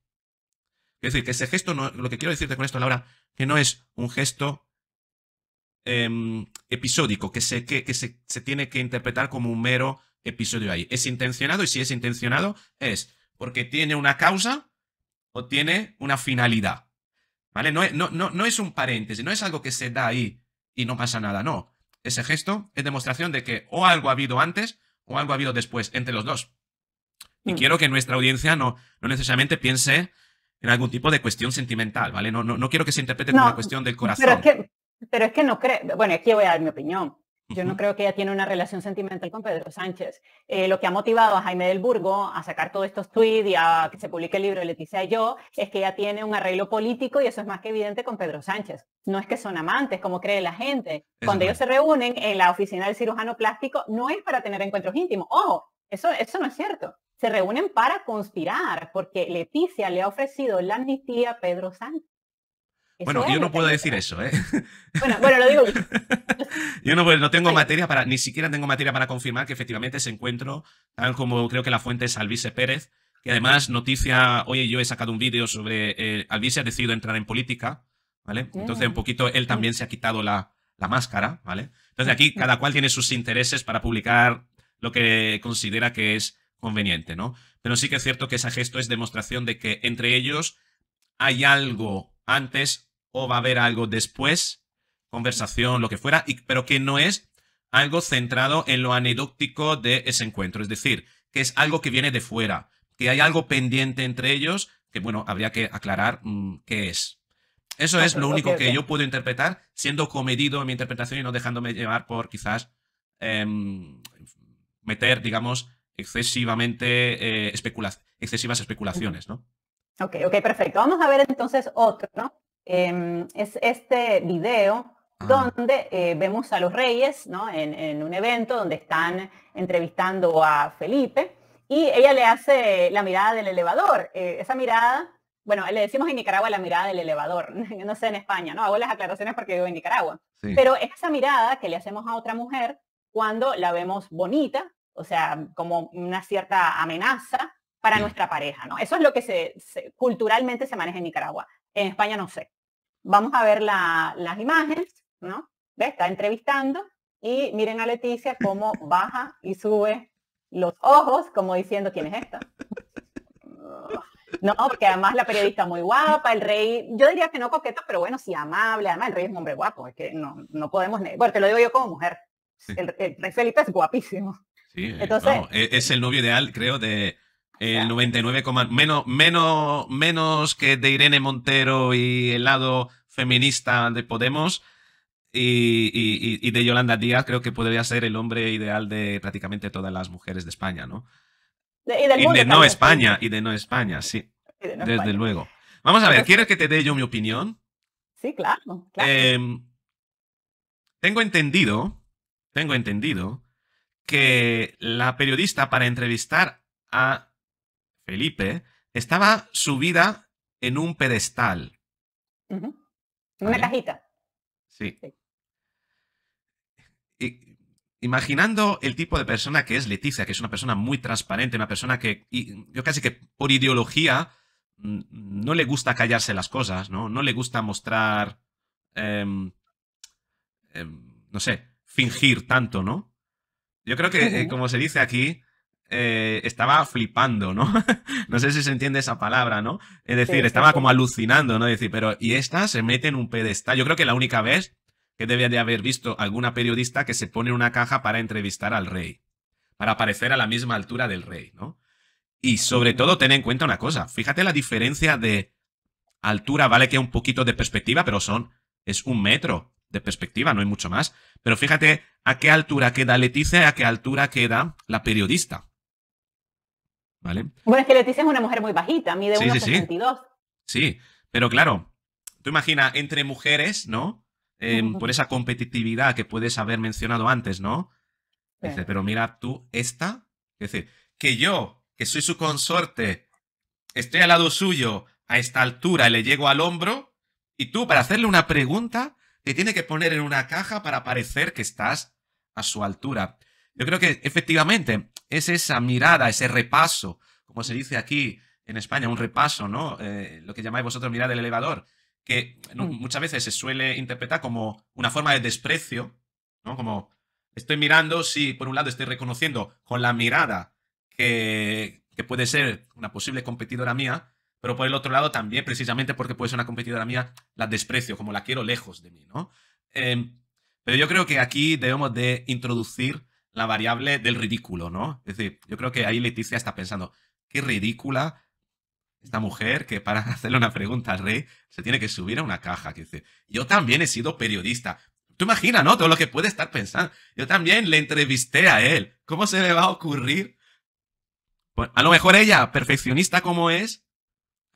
S1: Es decir, que ese gesto, lo que quiero decirte con esto, Laura, que no es un gesto Em, episódico, que, se, que, se, tiene que interpretar como un mero episodio ahí. Es intencionado y si es intencionado es porque tiene una causa o tiene una finalidad. ¿Vale? No, es, no, no, es un paréntesis, no es algo que se da ahí y no pasa nada, no. Ese gesto es demostración de que o algo ha habido antes o algo ha habido después entre los dos. Y mm. quiero que nuestra audiencia no, no necesariamente piense en algún tipo de cuestión sentimental, ¿vale? No, no, quiero que se interprete como una cuestión del corazón.
S2: Pero es que no creo, bueno, aquí voy a dar mi opinión. Yo no creo que ella tiene una relación sentimental con Pedro Sánchez. Eh, lo que ha motivado a Jaime del Burgo a sacar todos estos tweets y a que se publique el libro de Leticia y yo es que ella tiene un arreglo político y eso es más que evidente con Pedro Sánchez. No es que son amantes, como cree la gente. Cuando ellos se reúnen en la oficina del cirujano plástico, no es para tener encuentros íntimos. Ojo, eso, eso no es cierto. Se reúnen para conspirar porque Leticia le ha ofrecido la amnistía a Pedro Sánchez bueno, yo no
S1: puedo decir eso, ¿eh?
S2: Bueno, bueno, lo digo yo.
S1: yo no, no tengo materia para, ni siquiera tengo materia para confirmar que efectivamente se encuentro, tal como creo que la fuente es Alvise Pérez, que además noticia, oye, yo he sacado un vídeo sobre eh, Alvise ha decidido entrar en política, ¿vale? Entonces un poquito él también se ha quitado la, la máscara, ¿vale? Entonces aquí cada cual tiene sus intereses para publicar lo que considera que es conveniente, ¿no? Pero sí que es cierto que ese gesto es demostración de que entre ellos hay algo antes o va a haber algo después, conversación, lo que fuera, pero que no es algo centrado en lo anecdótico de ese encuentro. Es decir, que es algo que viene de fuera, que hay algo pendiente entre ellos, que bueno, habría que aclarar mm, qué es. Eso es lo único que yo puedo interpretar, siendo comedido en mi interpretación y no dejándome llevar por quizás em, meter, digamos, excesivamente eh, excesivas especulaciones, ¿no?
S2: Ok, ok, perfecto. Vamos a ver entonces otro, ¿no? Em, es este video ah. donde eh, vemos a los reyes en, un evento donde están entrevistando a Felipe y ella le hace la mirada del elevador. Eh, esa mirada, bueno, le decimos en Nicaragua la mirada del elevador, no sé en España, ¿no? Hago las aclaraciones porque vivo en Nicaragua. Pero es esa mirada que le hacemos a otra mujer cuando la vemos bonita, o sea, como una cierta amenaza para nuestra pareja, ¿no? Eso es lo que se, culturalmente se maneja en Nicaragua. En España no sé. Vamos a ver las imágenes, ¿no? ¿Ve? Está entrevistando y miren a Leticia cómo baja y sube los ojos, como diciendo, ¿quién es esta? No, porque además la periodista muy guapa, el rey, yo diría que no coqueta, pero bueno, sí amable, además el rey es un hombre guapo, es que no, no podemos, bueno, te lo digo yo como mujer, el, rey Felipe es guapísimo.
S1: Sí, eh, Entonces, no, e, es el novio ideal, creo, de, el 99, menos, menos, menos que de Irene Montero y el lado feminista de Podemos y, de Yolanda Díaz, creo que podría ser el hombre ideal de prácticamente todas las mujeres de España, ¿no? y, de no España, y de no España, sí. Desde luego. Vamos a ver, ¿quieres que te dé yo mi opinión?
S2: Sí, claro.
S1: Em, tengo entendido, tengo entendido que la periodista para entrevistar a Felipe, estaba subida en un pedestal.
S2: En Una cajita.
S1: Sí. imaginando el tipo de persona que es Leticia, que es una persona muy transparente, una persona que yo casi que por ideología mm, no le gusta callarse las cosas, ¿no? No le gusta mostrar, em, em, no sé, fingir tanto, ¿no? Yo creo que, eh, como se dice aquí, eh, estaba flipando, ¿no? no sé si se entiende esa palabra, ¿no? Es decir, estaba como alucinando, ¿no? decir, pero, y esta se mete en un pedestal. Yo creo que la única vez que debía de haber visto alguna periodista que se pone en una caja para entrevistar al rey, para aparecer a la misma altura del rey, ¿no? Y sobre todo, ten en cuenta una cosa, fíjate la diferencia de altura, vale que un poquito de perspectiva, pero son, es un metro de perspectiva, no hay mucho más. Pero fíjate a qué altura queda Leticia y a qué altura queda la periodista.
S2: Bueno, es que Leticia es una mujer muy bajita, mide sí,
S1: Sí, pero claro, tú imaginas entre mujeres, ¿no? Eh, por esa competitividad que puedes haber mencionado antes, ¿no? Dice, pero mira tú, esta, es que yo, que soy su consorte, estoy al lado suyo a esta altura, le llego al hombro, y tú para hacerle una pregunta, te tiene que poner en una caja para parecer que estás a su altura. Yo creo que efectivamente es esa mirada, ese repaso, como se dice aquí en España, un repaso, ¿no? Eh, lo que llamáis vosotros mirada del elevador, que mm. muchas veces se suele interpretar como una forma de desprecio, ¿no? Como estoy mirando, si, por un lado estoy reconociendo con la mirada que, puede ser una posible competidora mía, pero por el otro lado también, precisamente porque puede ser una competidora mía, la desprecio, como la quiero lejos de mí, ¿no? Em, pero yo creo que aquí debemos de introducir la variable del ridículo, ¿no? Es decir, yo creo que ahí Leticia está pensando, qué ridícula esta mujer que para hacerle una pregunta al rey se tiene que subir a una caja, que dice, yo también he sido periodista. Tú imaginas, ¿no? Todo lo que puede estar pensando. Yo también le entrevisté a él. ¿Cómo se le va a ocurrir? a lo mejor ella, perfeccionista como es,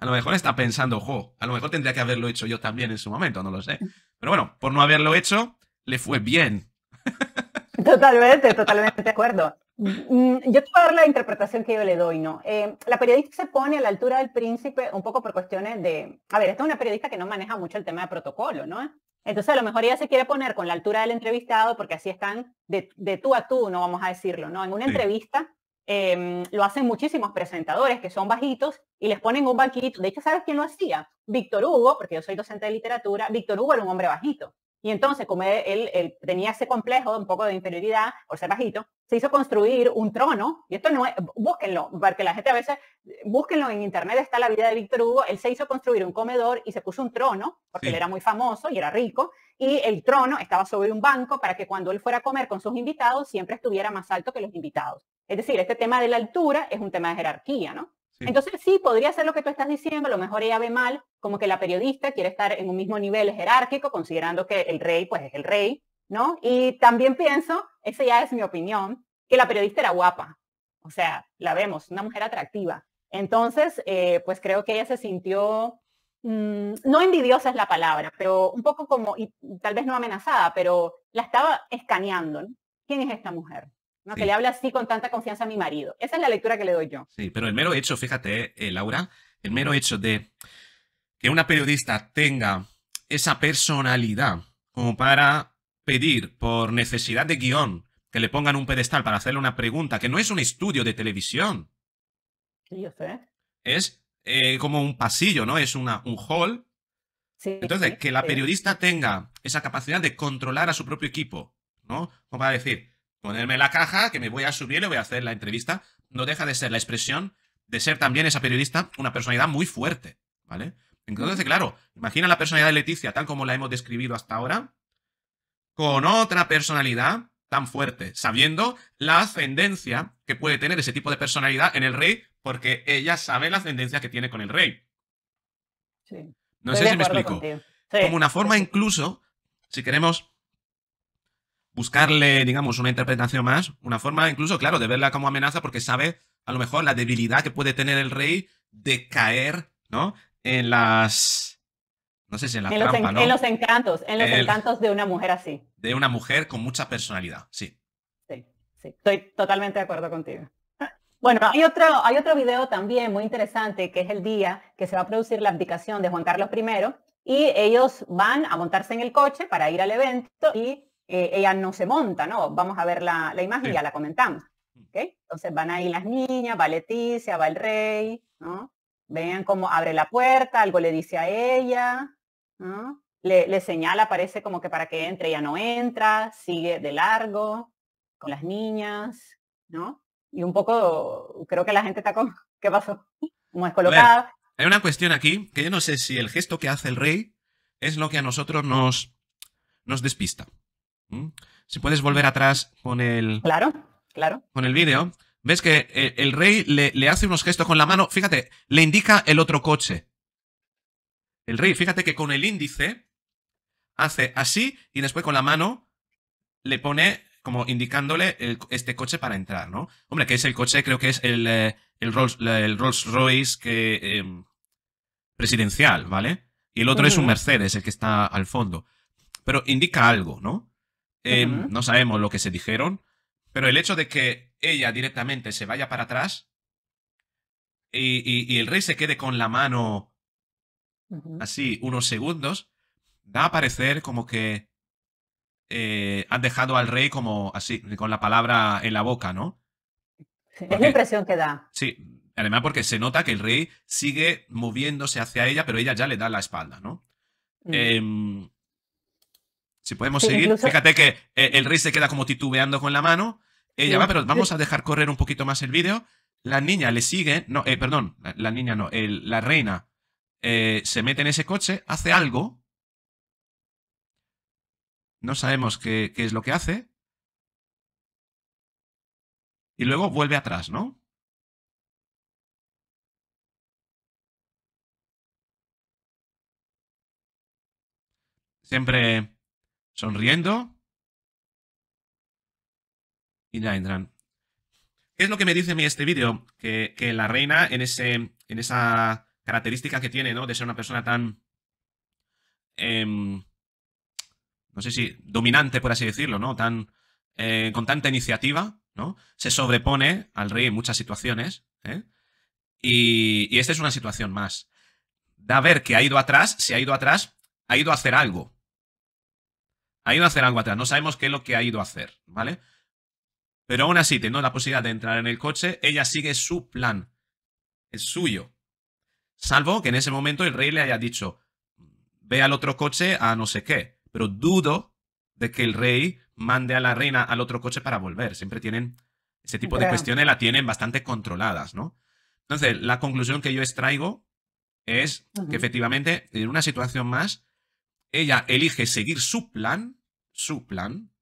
S1: a lo mejor está pensando, jo, a lo mejor tendría que haberlo hecho yo también en su momento, no lo sé. Mm. Pero bueno, por no haberlo hecho, le fue bien.
S2: Totalmente, totalmente de acuerdo. Mm, yo te voy a dar la interpretación que yo le doy, ¿no? Eh, la periodista se pone a la altura del príncipe un poco por cuestiones de, a ver, esta es una periodista que no maneja mucho el tema de protocolo, ¿no? Entonces a lo mejor ella se quiere poner con la altura del entrevistado porque así están de, tú a tú, no vamos a decirlo, ¿no? En una entrevista em, lo hacen muchísimos presentadores que son bajitos y les ponen un banquito. De hecho, ¿sabes quién lo hacía? Víctor Hugo, porque yo soy docente de literatura, Víctor Hugo era un hombre bajito. Y entonces, como él, tenía ese complejo, un poco de inferioridad, por ser bajito, se hizo construir un trono, y esto no es, búsquenlo, porque la gente a veces, búsquenlo en internet, está la vida de Víctor Hugo, él se hizo construir un comedor y se puso un trono, porque él era muy famoso y era rico, y el trono estaba sobre un banco para que cuando él fuera a comer con sus invitados siempre estuviera más alto que los invitados. Es decir, este tema de la altura es un tema de jerarquía, ¿no? Entonces sí, podría ser lo que tú estás diciendo, a lo mejor ella ve mal, como que la periodista quiere estar en un mismo nivel jerárquico, considerando que el rey pues es el rey, ¿no? Y también pienso, esa ya es mi opinión, que la periodista era guapa, o sea, la vemos, una mujer atractiva. Entonces, eh, pues creo que ella se sintió, mm, no envidiosa es la palabra, pero un poco como, y tal vez no amenazada, pero la estaba escaneando, ¿no? ¿Quién es esta mujer? Que le habla así con tanta confianza a mi marido. Esa es la lectura que le doy yo.
S1: Sí, pero el mero hecho, fíjate, eh, Laura, el mero hecho de que una periodista tenga esa personalidad como para pedir por necesidad de guión que le pongan un pedestal para hacerle una pregunta, que no es un estudio de televisión. Yo sé. Es eh, como un pasillo, ¿no? Es una, un hall.
S2: Sí, Entonces,
S1: que la periodista tenga esa capacidad de controlar a su propio equipo, ¿no? Como para decir, ponerme la caja, que me voy a subir y le voy a hacer la entrevista, no deja de ser la expresión de ser también esa periodista una personalidad muy fuerte, ¿vale? Entonces, claro, imagina la personalidad de Leticia tal como la hemos describido hasta ahora, con otra personalidad tan fuerte, sabiendo la ascendencia que puede tener ese tipo de personalidad en el rey, porque ella sabe la ascendencia que tiene con el rey. Sí. No sé si me explico. Como una forma incluso, si queremos buscarle, digamos, una interpretación más, una forma incluso, claro, de verla como amenaza porque sabe a lo mejor la debilidad que puede tener el rey de caer, ¿no? En las... No sé si en la trampa, los ¿no? En los
S2: encantos, en los encantos de una mujer así.
S1: De una mujer con mucha personalidad, sí.
S2: Sí, sí, estoy totalmente de acuerdo contigo. Bueno, hay otro, hay otro video también muy interesante que es el día que se va a producir la abdicación de Juan Carlos I y ellos van a montarse en el coche para ir al evento y eh, ella no se monta, ¿no? Vamos a ver la, imagen ya la comentamos. Mm. ¿okay? Entonces van ahí las niñas, va Leticia, va el rey, ¿no? Vean cómo abre la puerta, algo le dice a ella, ¿no? Le, señala, parece como que para que entre, ella no entra, sigue de largo con las niñas, ¿no? Y un poco, creo que la gente está con ¿qué pasó? Como colocada.
S1: Hay una cuestión aquí que yo no sé si el gesto que hace el rey es lo que a nosotros nos, nos despista. ¿Mm? Si puedes volver atrás con el. Claro, claro. Con el vídeo. Ves que el, rey le, hace unos gestos con la mano. Fíjate, le indica el otro coche. El rey, fíjate que con el índice hace así y después con la mano le pone como indicándole este coche para entrar, ¿no? Hombre, que es el coche, creo que es el, eh, el Rolls, Royce que, em, presidencial, ¿vale? Y el otro es un mm. Mercedes, el que está al fondo. Pero indica algo, ¿no? Em, no sabemos lo que se dijeron, pero el hecho de que ella directamente se vaya para atrás y, el rey se quede con la mano así unos segundos, da a parecer como que eh, han dejado al rey como así, con la palabra en la boca, ¿no?
S2: es la impresión que da.
S1: Sí, además porque se nota que el rey sigue moviéndose hacia ella, pero ella ya le da la espalda, ¿no? Si podemos seguir, fíjate que eh, el rey se queda como titubeando con la mano. Ella va, pero vamos a dejar correr un poquito más el vídeo. La niña le sigue, no, eh, perdón, la, niña no, la reina eh, se mete en ese coche, hace algo. No sabemos qué, qué es lo que hace. Y luego vuelve atrás, ¿no? Siempre sonriendo y ya entran. es lo que me dice este vídeo? Que, la reina, en, ese, en esa característica que tiene, ¿no? De ser una persona tan... Em, no sé si dominante, por así decirlo, ¿no? Tan, eh, con tanta iniciativa, ¿no? Se sobrepone al rey en muchas situaciones, ¿eh? y, y esta es una situación más. Da a ver que ha ido atrás, si ha ido atrás, ha ido a hacer algo, ha ido a hacer algo atrás, no sabemos qué es lo que ha ido a hacer, ¿vale? Pero aún así, teniendo la posibilidad de entrar en el coche, ella sigue su plan. Es suyo. Salvo que en ese momento el rey le haya dicho, ve al otro coche a no sé qué. Pero dudo de que el rey mande a la reina al otro coche para volver. Siempre tienen ese tipo de cuestiones, la tienen bastante controladas, ¿no? Entonces, la conclusión que yo extraigo es que efectivamente, en una situación más, ella elige seguir su plan, su plan,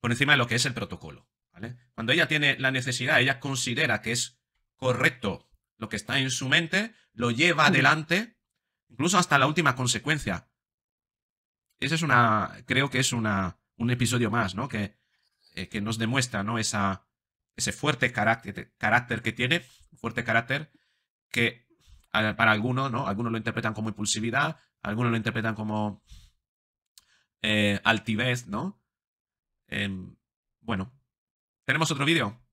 S1: por encima de lo que es el protocolo. ¿vale? Cuando ella tiene la necesidad, ella considera que es correcto lo que está en su mente, lo lleva adelante, incluso hasta la última consecuencia. Ese es una, creo que es una, un episodio más, ¿no? Que, eh, que nos demuestra, ¿no? Esa, ese fuerte carácter, carácter que tiene, fuerte carácter que para algunos, ¿no? Algunos lo interpretan como impulsividad, algunos lo interpretan como eh, altivez, ¿no? Em, bueno, tenemos otro vídeo.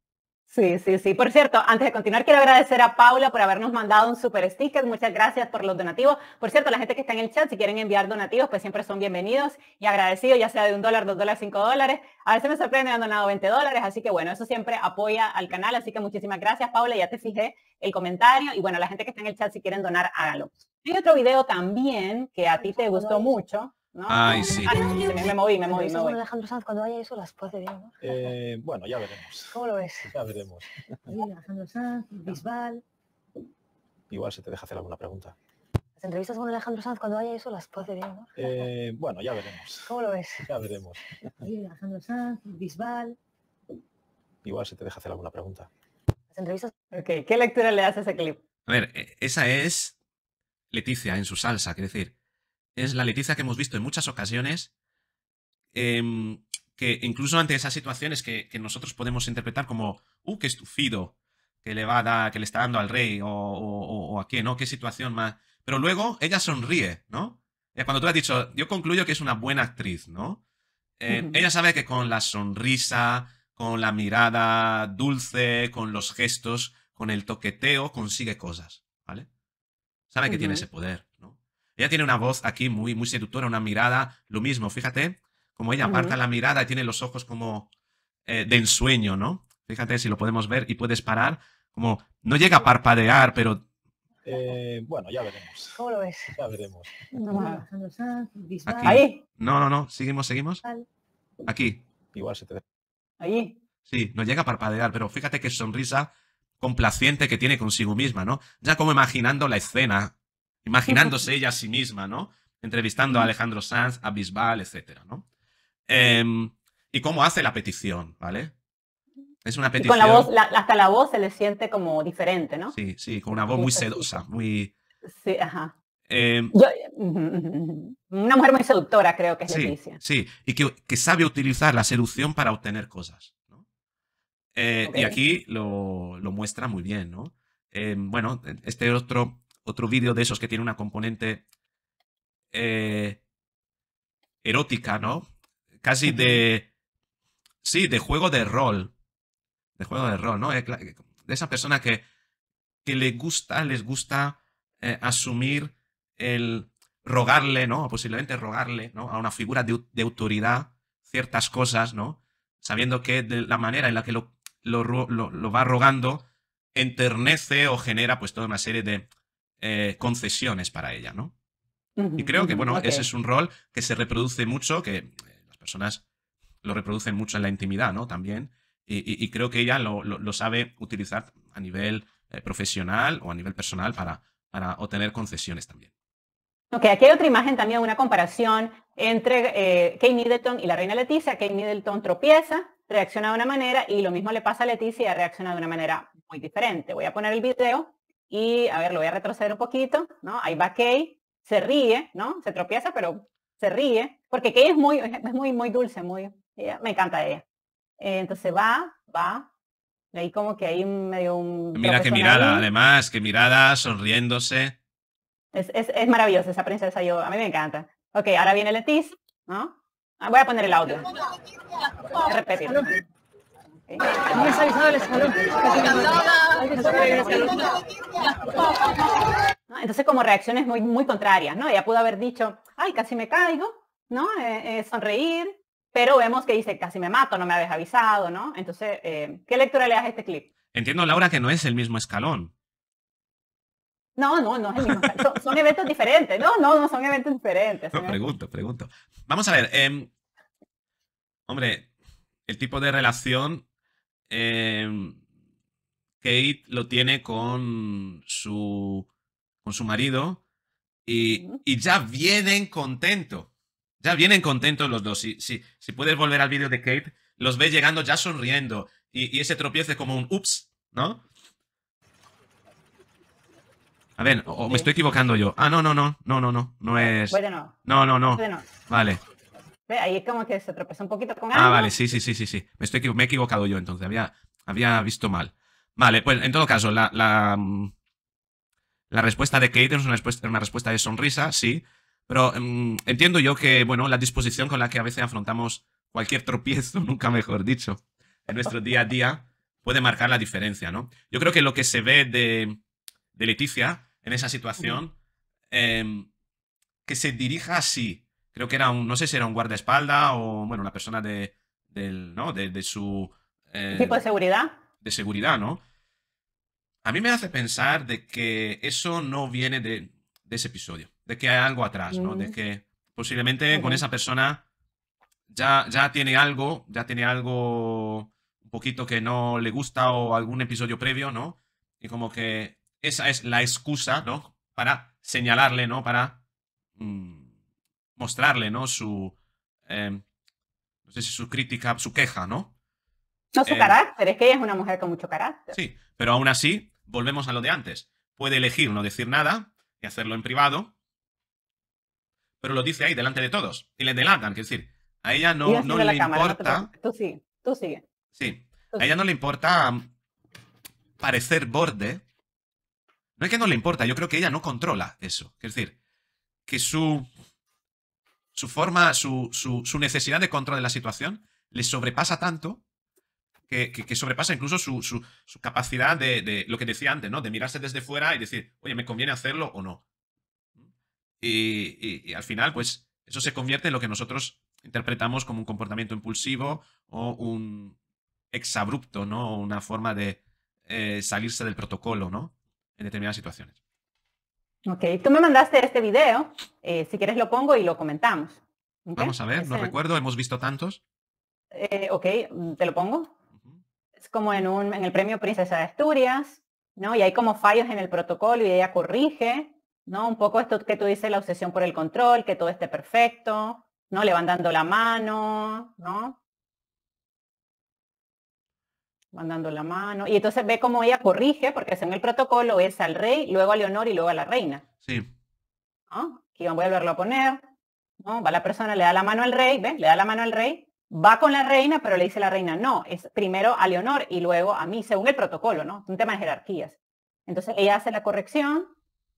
S2: Sí, sí, sí. Por cierto, antes de continuar, quiero agradecer a Paula por habernos mandado un super sticker. Muchas gracias por los donativos. Por cierto, la gente que está en el chat, si quieren enviar donativos, pues siempre son bienvenidos y agradecidos, ya sea de un dólar, dos dólares, cinco dólares. A veces me sorprende, han donado 20 dólares, así que bueno, eso siempre apoya al canal. Así que muchísimas gracias, Paula. Ya te fijé el comentario. Y bueno, la gente que está en el chat, si quieren donar, háganlo. Hay otro video también que a ti te gustó mucho, Ay, sí. Me moví, me moví, me moví. Alejandro Sanz cuando haya eso las puede ¿no? Eh, bueno, ya veremos. ¿Cómo lo ves? Ya veremos. Alejandro Sanz, Bisbal.
S1: Igual se te deja hacer alguna pregunta.
S2: Las entrevistas con Alejandro Sanz cuando haya eso las puede hacer, ¿no?
S1: Eh, bueno, ya veremos. ¿Cómo lo ves? Ya veremos.
S2: Alejandro Sanz, Bisbal.
S1: Igual se te deja hacer alguna pregunta.
S2: Las entrevistas. Ok, ¿qué lectura le das a ese clip?
S1: A ver, e, esa es Leticia en su salsa, quiere decir es la Leticia que hemos visto en muchas ocasiones, em, que incluso ante esas situaciones que, nosotros podemos interpretar como, uh, qué estufido que le va a que le está dando al rey, o, a quién? ¿no? Qué situación más. Pero luego ella sonríe, ¿no? cuando tú has dicho, yo concluyo que es una buena actriz, ¿no? Eh, ella sabe que con la sonrisa, con la mirada dulce, con los gestos, con el toqueteo, consigue cosas, ¿vale? Sabe que tiene ese poder. Ella tiene una voz aquí muy, muy seductora, una mirada, lo mismo, fíjate, como ella aparta la mirada y tiene los ojos como eh, de ensueño, ¿no? Fíjate si lo podemos ver y puedes parar, como no llega a parpadear, pero... Eh, bueno, ya veremos. ¿Cómo lo ves? Ya veremos. No, ¿Ahí? No, no, no, seguimos, seguimos. Aquí. Igual se te... ve. ¿Ahí? Sí, no llega a parpadear, pero fíjate qué sonrisa complaciente que tiene consigo misma, ¿no? Ya como imaginando la escena
S2: imaginándose
S1: ella a sí misma, ¿no? Entrevistando a Alejandro Sanz, a Bisbal, etc. ¿no? Em, y cómo hace la petición, ¿vale? Es una petición. con la voz,
S2: hasta la voz se le siente como diferente, ¿no?
S1: Sí, sí, con una voz muy pues sedosa, muy. Sí, ajá. Em.
S2: una mujer muy seductora, creo que es sí,
S1: Sí, y que, sabe utilizar la seducción para obtener cosas. ¿no? Eh, y aquí lo, muestra muy bien, ¿no? Em, bueno, este otro otro vídeo de esos que tiene una componente eh, erótica, ¿no? Casi de... Sí, de juego de rol. De juego de rol, ¿no? Eh, de esa persona que, le gusta, les gusta eh, asumir el rogarle, ¿no? posiblemente rogarle, ¿no? A una figura de, autoridad ciertas cosas, ¿no? Sabiendo que de la manera en la que lo va rogando enternece o genera pues toda una serie de, eh, concesiones para ella, ¿no? y creo que, bueno, ese es un rol que se reproduce mucho, que eh, las personas lo reproducen mucho en la intimidad, ¿no? También. Y, creo que ella lo, sabe utilizar a nivel eh, profesional o a nivel personal para, para obtener concesiones también.
S2: Ok, aquí hay otra imagen también, una comparación entre eh, Kate Middleton y la reina Leticia. Kate Middleton tropieza, reacciona de una manera y lo mismo le pasa a Leticia, reacciona de una manera muy diferente. Voy a poner el video y a ver, lo voy a retroceder un poquito, ¿no? Ahí va Kay, se ríe, ¿no? Se tropieza, pero se ríe, porque Kay es muy, es muy, muy dulce, muy, me encanta ella. Eh, entonces va, va, ahí como que ahí medio un... Mira qué mirada,
S1: además, qué mirada, sonriéndose.
S2: Es, es, maravillosa esa princesa, yo, a mí me encanta. Ok, ahora viene Letiz, ¿no? Ah, voy a poner el audio. Repetir.
S3: Entonces
S2: como reacciones muy, muy contrarias, ¿no? Ella pudo haber dicho, ay, casi me caigo, ¿no? Eh, eh, sonreír, pero vemos que dice, casi me mato, no me habías avisado, ¿no? Entonces, eh, ¿qué lectura le das a este clip?
S1: Entiendo, Laura, que no es el mismo escalón.
S2: No, no, no es el mismo. Son, son, eventos diferentes. No, no, no son eventos diferentes.
S1: pregunto, pregunto. Vamos a ver. Em, hombre, el tipo de relación Em, Kate lo tiene con su, con su marido y, ya vienen contentos. Ya vienen contentos los dos. Si, si, si puedes volver al vídeo de Kate, los ves llegando ya sonriendo y, ese tropiezo como un ups, ¿no? A ver, o, me estoy equivocando yo. Ah, no, no, no, no, no, no, no es. no. No, no. Vale.
S2: Ve, ahí como que se tropezó un poquito con Ah, vale,
S1: sí, sí, sí, sí, sí. Me, estoy, me he equivocado yo entonces, había, había visto mal. Vale, pues en todo caso, la, la, mm, respuesta de Kate es una respuesta, una respuesta de sonrisa, sí. Pero mm, entiendo yo que, bueno, la disposición con la que a veces afrontamos cualquier tropiezo, nunca mejor dicho, en nuestro día a día, puede marcar la diferencia, ¿no? Yo creo que lo que se ve de, de Leticia en esa situación, em, que se dirija así creo que era un, no sé si era un guardaespalda o, bueno, una persona de, del, ¿no? De, su... Eh, ¿Tipo de seguridad? De seguridad, ¿no? A mí me hace pensar de que eso no viene de, ese episodio, de que hay algo atrás, ¿no? De mm. que posiblemente con esa persona ya, ya tiene algo, ya tiene algo un poquito que no le gusta o algún episodio previo, ¿no? Y como que esa es la excusa, ¿no? Para señalarle, ¿no? Para... Mm, mostrarle, ¿no? Su, em, no sé si su crítica, su queja, ¿no?
S2: No su eh, carácter, es que ella es una mujer con mucho carácter.
S1: Sí, pero aún así, volvemos a lo de antes. Puede elegir no decir nada y hacerlo en privado, pero lo dice ahí delante de todos y le delatan, Es decir, a ella no, le importa.
S2: tú sí. tú sigue.
S1: Sí, a ella no le importa parecer borde. No es que no le importa, yo creo que ella no controla eso. Es decir, que su su forma, su, su, necesidad de control de la situación le sobrepasa tanto que, sobrepasa incluso su, su capacidad de, de, lo que decía antes, ¿no? De mirarse desde fuera y decir, oye, ¿me conviene hacerlo o no? Y, al final, pues, eso se convierte en lo que nosotros interpretamos como un comportamiento impulsivo o un exabrupto, ¿no? Una forma de eh, salirse del protocolo, ¿no? En determinadas situaciones.
S2: Ok, tú me mandaste este video, eh, si quieres lo pongo y lo comentamos.
S1: Vamos a ver, no recuerdo, hemos visto tantos.
S2: Eh, ok, mm, te lo pongo. Es como en, un, en el premio Princesa de Asturias, ¿no? Y hay como fallos en el protocolo y ella corrige, ¿no? Un poco esto que tú dices, la obsesión por el control, que todo esté perfecto, ¿no? Le van dando la mano, ¿no? mandando la mano. Y entonces ve cómo ella corrige, porque según el protocolo es al rey, luego a Leonor y luego a la reina. Sí. Aquí voy a volverlo a poner. ¿no? Va la persona, le da la mano al rey, ven Le da la mano al rey, va con la reina, pero le dice la reina, no, es primero a Leonor y luego a mí, según el protocolo, ¿no? Es Un tema de jerarquías. Entonces ella hace la corrección,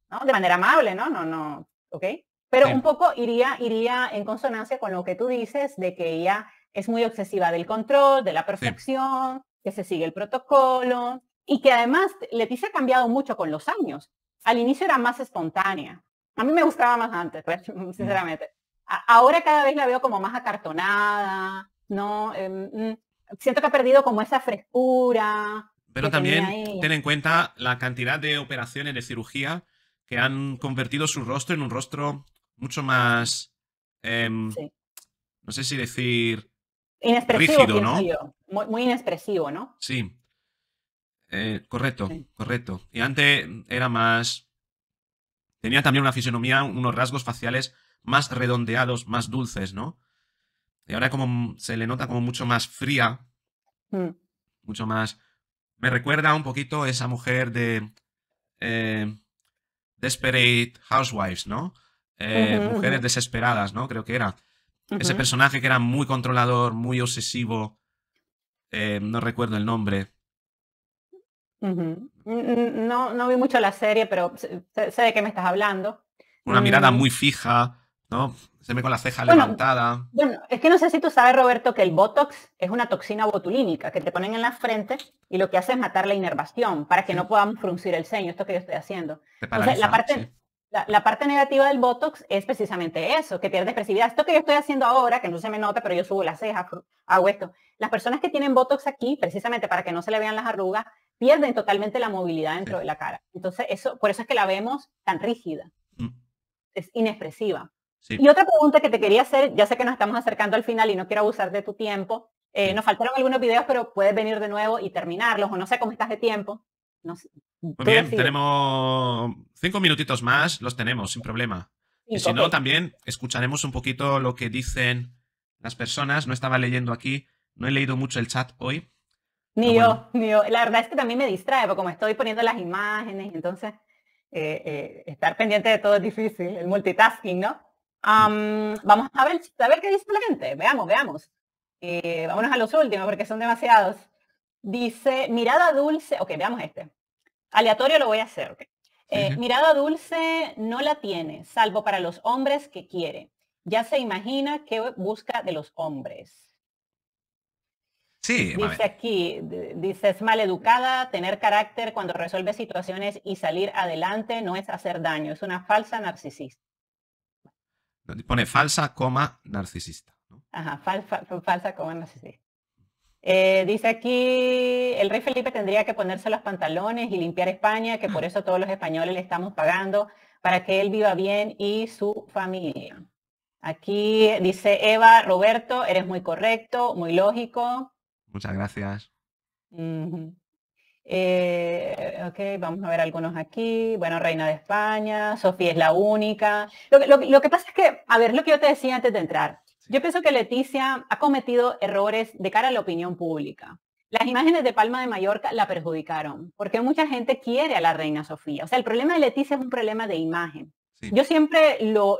S2: ¿no? De manera amable, ¿no? No, no, ¿ok? Pero un poco iría, iría en consonancia con lo que tú dices de que ella es muy obsesiva del control, de la perfección, que se sigue el protocolo y que además Leticia ha cambiado mucho con los años. Al inicio era más espontánea. A mí me gustaba más antes, pues, sinceramente. Ahora cada vez la veo como más acartonada, ¿no? Em, mm, siento que ha perdido como esa frescura.
S1: Pero también ten en cuenta la cantidad de operaciones de cirugía que han convertido su rostro en un rostro mucho más... Em, no sé si decir
S2: Inexpresivo, rígido, ¿no? Muy, inexpresivo, ¿no?
S1: Sí. Eh, correcto, correcto. Y antes era más. Tenía también una fisonomía, unos rasgos faciales más redondeados, más dulces, ¿no? Y ahora como se le nota como mucho más fría, mm. mucho más... Me recuerda un poquito esa mujer de eh, Desperate Housewives, ¿no? Eh, mujeres desesperadas, ¿no? Creo que era. Ese personaje que era muy controlador, muy obsesivo. Eh, no recuerdo el nombre.
S2: no, no, vi mucho la serie, pero sé, de qué me estás hablando. Una mirada mm.
S1: muy fija, ¿no? Se ve con la ceja levantada.
S2: Bueno, es que no sé si tú sabes, Roberto, que el Botox es una toxina botulínica que te ponen en la frente y lo que hace es matar la inervación para que no puedan fruncir el ceño, esto que yo estoy haciendo. la parte, la, parte negativa del Botox es precisamente eso, que pierde expresividad. Esto que yo estoy haciendo ahora, que no se me nota, pero yo subo las cejas, hago esto. Las personas que tienen Botox aquí, precisamente para que no se le vean las arrugas, pierden totalmente la movilidad dentro de la cara. Entonces, eso, por eso es que la vemos tan rígida. Mm. Es inexpresiva. Y otra pregunta que te quería hacer, ya sé que nos estamos acercando al final y no quiero abusar de tu tiempo. Eh, nos faltaron algunos videos, pero puedes venir de nuevo y terminarlos, o no sé cómo estás de tiempo. Mm,
S1: Muy bien, tenemos cinco minutitos más, los tenemos, sin problema. y si no, también escucharemos un poquito lo que dicen las personas. No estaba leyendo aquí, no he leído mucho el chat hoy.
S2: Ni yo, ni yo. La verdad es que también me distrae, porque como estoy poniendo las imágenes, entonces eh, eh, estar pendiente de todo es difícil, el multitasking, ¿no? Mm. vamos a ver, a ver qué dice la gente. Veamos, veamos. Eh, vámonos a los últimos, porque son demasiados. Dice, mirada dulce, ok, veamos este. Aleatorio lo voy a hacer, eh, Mirada dulce no la tiene, salvo para los hombres que quiere. Ya se imagina qué busca de los hombres. Sí, dice aquí, dice, es maleducada, tener carácter cuando resuelve situaciones y salir adelante no es hacer daño, es una falsa narcisista.
S1: Pone falsa, coma, narcisista.
S2: Ajá, falsa, coma, narcisista. Eh, dice aquí, el rey Felipe tendría que ponerse los pantalones y limpiar España, que por mm. eso todos los españoles le estamos pagando para que él viva bien y su familia. Aquí dice Eva, Roberto, eres muy correcto, muy lógico.
S1: Muchas gracias.
S2: Eh, ok, vamos a ver algunos aquí. Bueno, Reina de España, Sofía es la única. lo que pasa es que, a ver, lo que yo te decía antes de entrar, yo pienso que Leticia ha cometido errores de cara a la opinión pública. Las imágenes de Palma de Mallorca la perjudicaron, porque mucha gente quiere a la reina Sofía. O sea, el problema de Leticia es un problema de imagen. Yo siempre lo,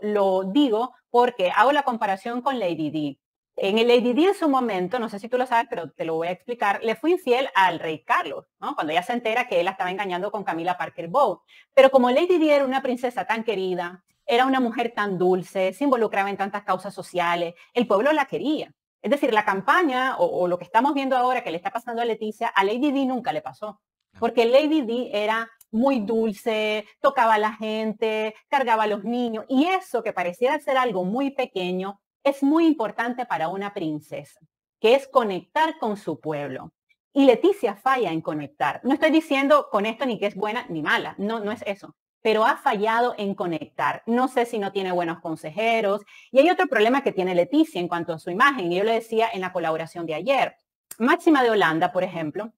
S2: digo porque hago la comparación con Lady D. En el Lady Di en su momento, no sé si tú lo sabes, pero te lo voy a explicar, le fue infiel al rey Carlos, ¿no? cuando ella se entera que él la estaba engañando con Camila Parker Bow. Pero como Lady D era una princesa tan querida, era una mujer tan dulce, se involucraba en tantas causas sociales, el pueblo la quería. Es decir, la campaña o, lo que estamos viendo ahora que le está pasando a Leticia, a Lady Di nunca le pasó, porque Lady Di era muy dulce, tocaba a la gente, cargaba a los niños, y eso que pareciera ser algo muy pequeño, es muy importante para una princesa, que es conectar con su pueblo. Y Leticia falla en conectar. No estoy diciendo con esto ni que es buena ni mala, no, no es eso pero ha fallado en conectar. No sé si no tiene buenos consejeros. Y hay otro problema que tiene Leticia en cuanto a su imagen. Y yo le decía en la colaboración de ayer. Máxima de Holanda, por ejemplo,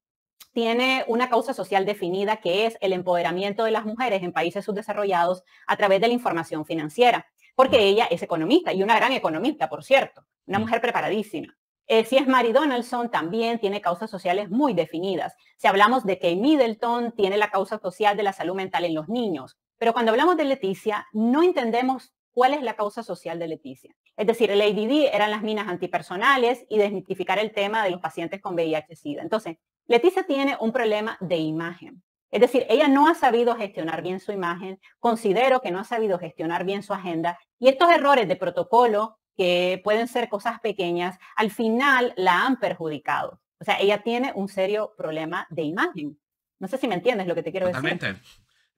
S2: tiene una causa social definida que es el empoderamiento de las mujeres en países subdesarrollados a través de la información financiera, porque mm. ella es economista y una gran economista, por cierto, una mm. mujer preparadísima. Eh, si es Mary Donaldson, también tiene causas sociales muy definidas. Si hablamos de que Middleton, tiene la causa social de la salud mental en los niños. Pero cuando hablamos de Leticia, no entendemos cuál es la causa social de Leticia. Es decir, el ADD eran las minas antipersonales y desmitificar el tema de los pacientes con VIH-Sida. Entonces, Leticia tiene un problema de imagen. Es decir, ella no ha sabido gestionar bien su imagen, considero que no ha sabido gestionar bien su agenda y estos errores de protocolo que pueden ser cosas pequeñas, al final la han perjudicado. O sea, ella tiene un serio problema de imagen. No sé si me entiendes lo que te quiero Totalmente.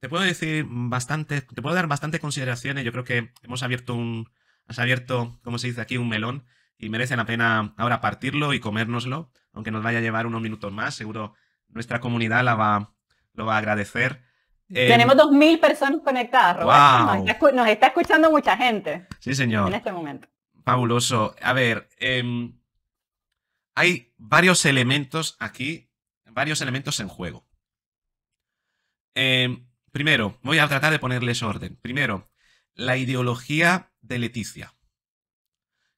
S1: Te puedo decir bastante, te puedo dar bastantes consideraciones. Yo creo que hemos abierto un, has abierto, como se dice aquí, un melón y merece la pena ahora partirlo y comérnoslo, aunque nos vaya a llevar unos minutos más. Seguro nuestra comunidad la va, lo va a agradecer. Tenemos
S2: Tenemos eh, 2.000 personas conectadas, Roberto. Nos, está, nos, está, escuchando mucha gente. Sí, señor. En este momento.
S1: Fabuloso. A ver, em, hay varios elementos aquí, varios elementos en juego. Em, primero, voy a tratar de ponerles orden. Primero, la ideología de Leticia.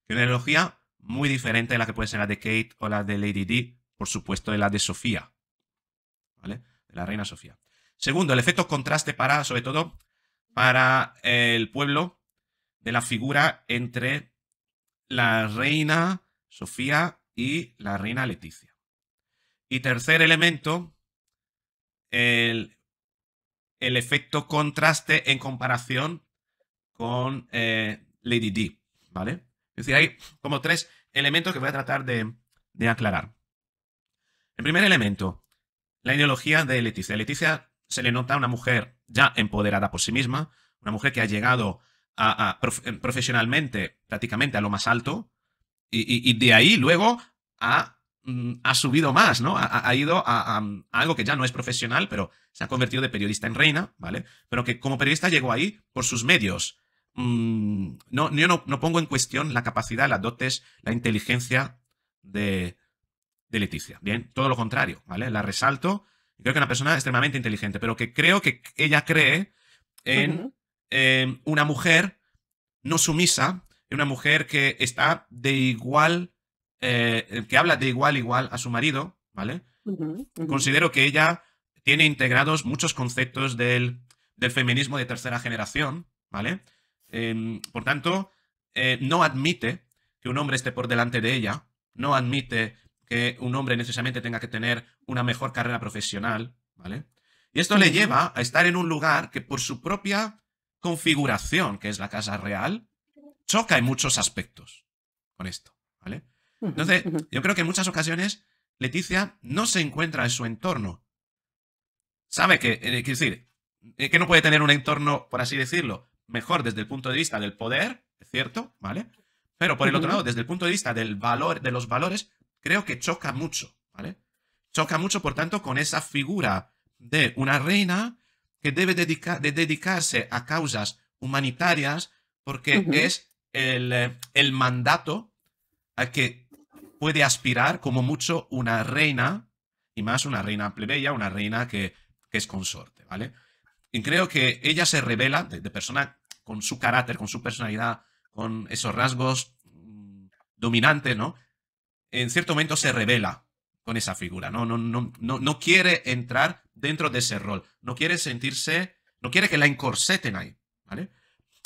S1: Que una ideología muy diferente de la que puede ser la de Kate o la de Lady D, por supuesto, de la de Sofía. ¿Vale? De la reina Sofía. Segundo, el efecto contraste para, sobre todo, para el pueblo de la figura entre la reina Sofía y la reina Leticia. Y tercer elemento, el, efecto contraste en comparación con eh, Lady D, ¿vale? Es decir, hay como tres elementos que voy a tratar de, aclarar. El primer elemento, la ideología de Leticia. Leticia se le nota una mujer ya empoderada por sí misma, una mujer que ha llegado eh, profesionalmente prácticamente a lo más alto y, de ahí luego mm, ha, subido más, ¿no? Ha, ido a, algo que ya no es profesional, pero se ha convertido de periodista en reina, ¿vale? Pero que como periodista llegó ahí por sus medios. Mm, no, yo no, pongo en cuestión la capacidad, las dotes, la inteligencia de, de Leticia, ¿bien? Todo lo contrario, ¿vale? La resalto. Creo que es una persona extremadamente inteligente, pero que creo que ella cree en... Eh, una mujer no sumisa, una mujer que está de igual, eh, que habla de igual igual a su marido, ¿vale? Considero que ella tiene integrados muchos conceptos del, del feminismo de tercera generación, ¿vale? Em, por tanto, eh, no admite que un hombre esté por delante de ella, no admite que un hombre necesariamente tenga que tener una mejor carrera profesional, ¿vale? Y esto le lleva a estar en un lugar que por su propia configuración que es la casa real choca en muchos aspectos con esto, ¿vale? Entonces, yo creo que en muchas ocasiones Leticia no se encuentra en su entorno. Sabe que, eh, decir, eh, que no puede tener un entorno, por así decirlo, mejor desde el punto de vista del poder, es cierto, ¿vale? Pero por el otro lado, desde el punto de vista del valor, de los valores, creo que choca mucho, ¿vale? Choca mucho, por tanto, con esa figura de una reina que debe de dedicarse a causas humanitarias porque es eh, el, mandato al que puede aspirar como mucho una reina, y más una reina plebeya, una reina que, es consorte, ¿vale? Y creo que ella se revela de, persona con su carácter, con su personalidad, con esos rasgos mm, dominantes, ¿no? En cierto momento se revela con esa figura, ¿no? No, no, no, no quiere entrar dentro de ese rol. No quiere sentirse, no quiere que la encorseten ahí, ¿vale?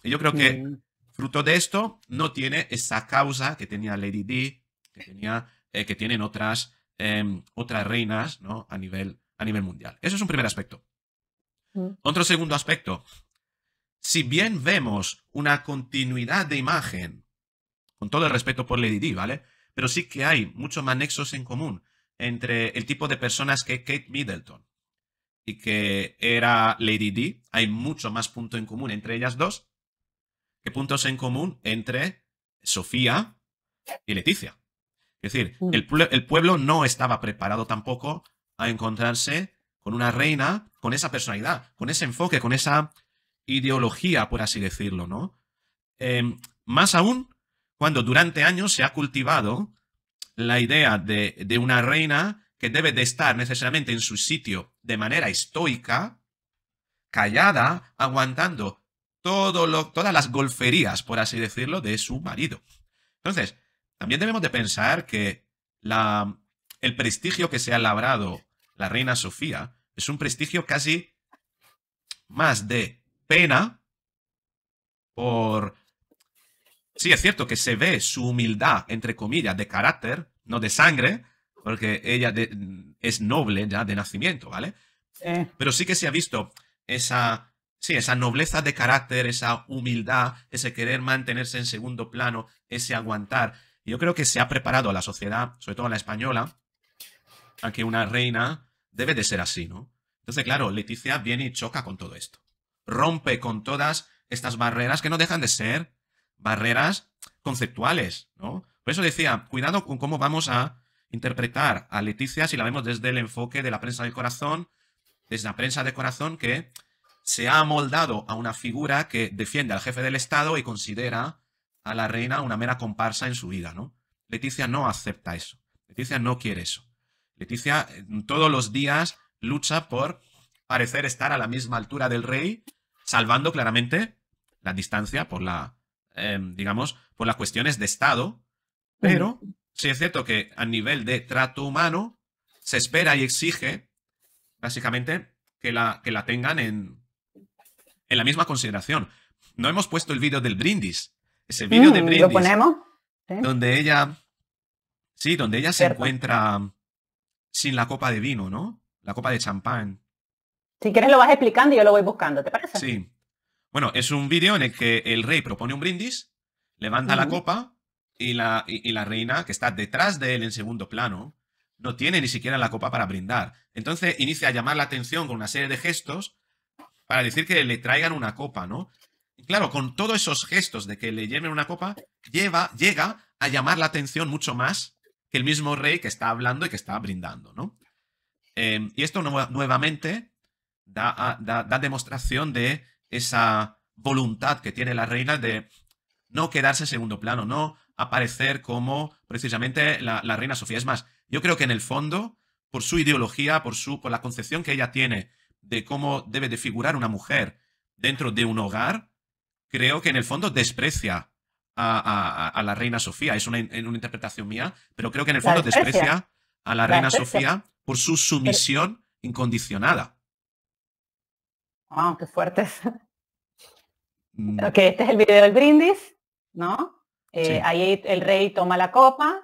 S1: Y yo creo que mm. fruto de esto no tiene esa causa que tenía Lady D, que, tenía, eh, que tienen otras, em, otras reinas ¿no? a, nivel, a nivel mundial. Eso es un primer aspecto. Mm. Otro segundo aspecto. Si bien vemos una continuidad de imagen, con todo el respeto por Lady D, ¿vale? Pero sí que hay muchos más nexos en común entre el tipo de personas que Kate Middleton, y que era Lady D, hay mucho más punto en común entre ellas dos que puntos en común entre Sofía y Leticia. Es decir, mm. el, pueblo no estaba preparado tampoco a encontrarse con una reina con esa personalidad, con ese enfoque, con esa ideología, por así decirlo, ¿no? Em, más aún cuando durante años se ha cultivado la idea de, de, una reina que debe de estar necesariamente en su sitio de manera estoica, callada, aguantando todo todas las golferías, por así decirlo, de su marido. Entonces, también debemos de pensar que la, el prestigio que se ha labrado la reina Sofía es un prestigio casi más de pena por... Sí, es cierto que se ve su humildad, entre comillas, de carácter, no de sangre, porque ella es noble ya de nacimiento, ¿vale? Pero sí que se ha visto esa, sí, esa nobleza de carácter, esa humildad, ese querer mantenerse en segundo plano, ese aguantar. Yo creo que se ha preparado a la sociedad, sobre todo a la española, a que una reina debe de ser así, ¿no? Entonces, claro, Leticia viene y choca con todo esto. Rompe con todas estas barreras que no dejan de ser barreras conceptuales, ¿no? Por eso decía, cuidado con cómo vamos a interpretar a Leticia si la vemos desde el enfoque de la prensa del corazón, desde la prensa de corazón que se ha amoldado a una figura que defiende al jefe del Estado y considera a la reina una mera comparsa en su vida, ¿no? Leticia no acepta eso. Leticia no quiere eso. Leticia todos los días lucha por parecer estar a la misma altura del rey, salvando claramente la distancia por la, em, digamos, por las cuestiones de Estado, pero Sí es cierto que a nivel de trato humano se espera y exige, básicamente, que la, que la tengan en, en la misma consideración. No hemos puesto el vídeo del brindis. Ese mm, vídeo de brindis. ¿Lo ponemos? Donde ella. Sí, donde ella se encuentra sin la copa de vino, ¿no? La copa de champán.
S2: Si quieres lo vas explicando y yo lo voy buscando, ¿te parece?
S1: Sí. Bueno, es un vídeo en el que el rey propone un brindis, levanta la copa y la, y, la reina, que está detrás de él en segundo plano, no tiene ni siquiera la copa para brindar. Entonces inicia a llamar la atención con una serie de gestos para decir que le traigan una copa, ¿no? claro, con todos esos gestos de que le lleven una copa, lleva, llega a llamar la atención mucho más que el mismo rey que está hablando y que está brindando, ¿no? Em, y esto nuevamente da, da demostración de esa voluntad que tiene la reina de no quedarse en segundo plano, no aparecer como precisamente la, reina Sofía. Es más, yo creo que en el fondo, por su ideología, por, su, por la concepción que ella tiene de cómo debe de figurar una mujer dentro de un hogar, creo que en el fondo desprecia a, la reina Sofía. Es una, en una interpretación mía, pero creo que en el fondo desprecia. a la, reina Sofía por su sumisión incondicionada.
S2: ¡Wow, qué fuerte! Mm. Ok, este es el video del brindis, ¿no? Eh, ahí el rey toma la copa,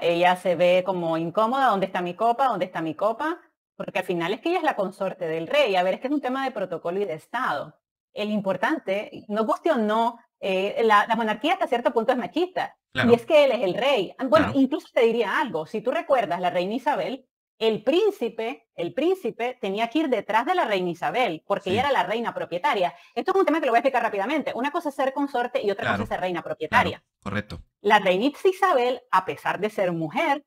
S2: ella se ve como incómoda, ¿dónde está mi copa? ¿Dónde está mi copa? Porque al final es que ella es la consorte del rey. A ver, es que es un tema de protocolo y de Estado. El importante, no guste o no, eh, la, monarquía hasta cierto punto es machista. Y es que él es el rey. Ah, bueno, incluso te diría algo, si tú recuerdas, la reina Isabel el príncipe, el príncipe tenía que ir detrás de la reina Isabel, porque ella era la reina propietaria. Esto es un tema que lo voy a explicar rápidamente. Una cosa es ser consorte y otra cosa es ser reina propietaria. correcto. La reina Isabel, a pesar de ser mujer,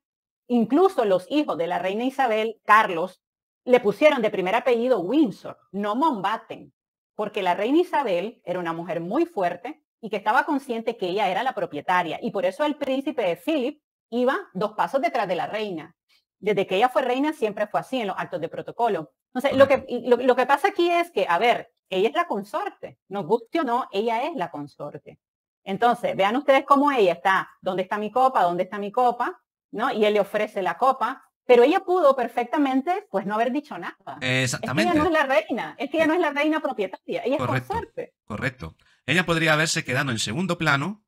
S2: incluso los hijos de la reina Isabel, Carlos, le pusieron de primer apellido Windsor, no Mombaten, porque la reina Isabel era una mujer muy fuerte y que estaba consciente que ella era la propietaria. Y por eso el príncipe de Philip iba dos pasos detrás de la reina desde que ella fue reina siempre fue así en los actos de protocolo. Entonces, lo que, lo, que pasa aquí es que, a ver, ella es la consorte, nos guste o no, ella es la consorte. Entonces, vean ustedes cómo ella está, ¿dónde está mi copa? ¿Dónde está mi copa? ¿No? Y él le ofrece la copa, pero ella pudo perfectamente, pues, no haber dicho nada.
S1: Exactamente. Es ella no es
S2: la reina, es que ella no es la reina propietaria, ella es consorte.
S1: Correcto. Ella podría haberse quedado en segundo plano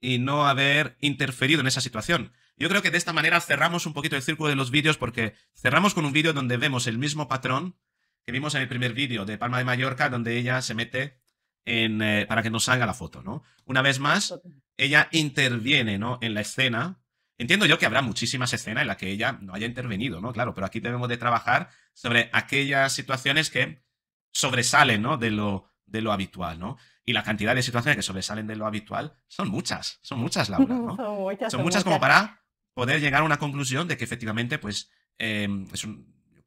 S1: y no haber interferido en esa situación. Yo creo que de esta manera cerramos un poquito el círculo de los vídeos porque cerramos con un vídeo donde vemos el mismo patrón que vimos en el primer vídeo de Palma de Mallorca, donde ella se mete en, eh, para que nos salga la foto, ¿no? Una vez más, ella interviene, ¿no? En la escena. Entiendo yo que habrá muchísimas escenas en las que ella no haya intervenido, ¿no? Claro, pero aquí debemos de trabajar sobre aquellas situaciones que sobresalen, ¿no? De lo, de lo habitual, ¿no? Y la cantidad de situaciones que sobresalen de lo habitual son muchas, son muchas, Laura, ¿no?
S3: son muchas, son muchas como para
S1: poder llegar a una conclusión de que efectivamente, pues, em,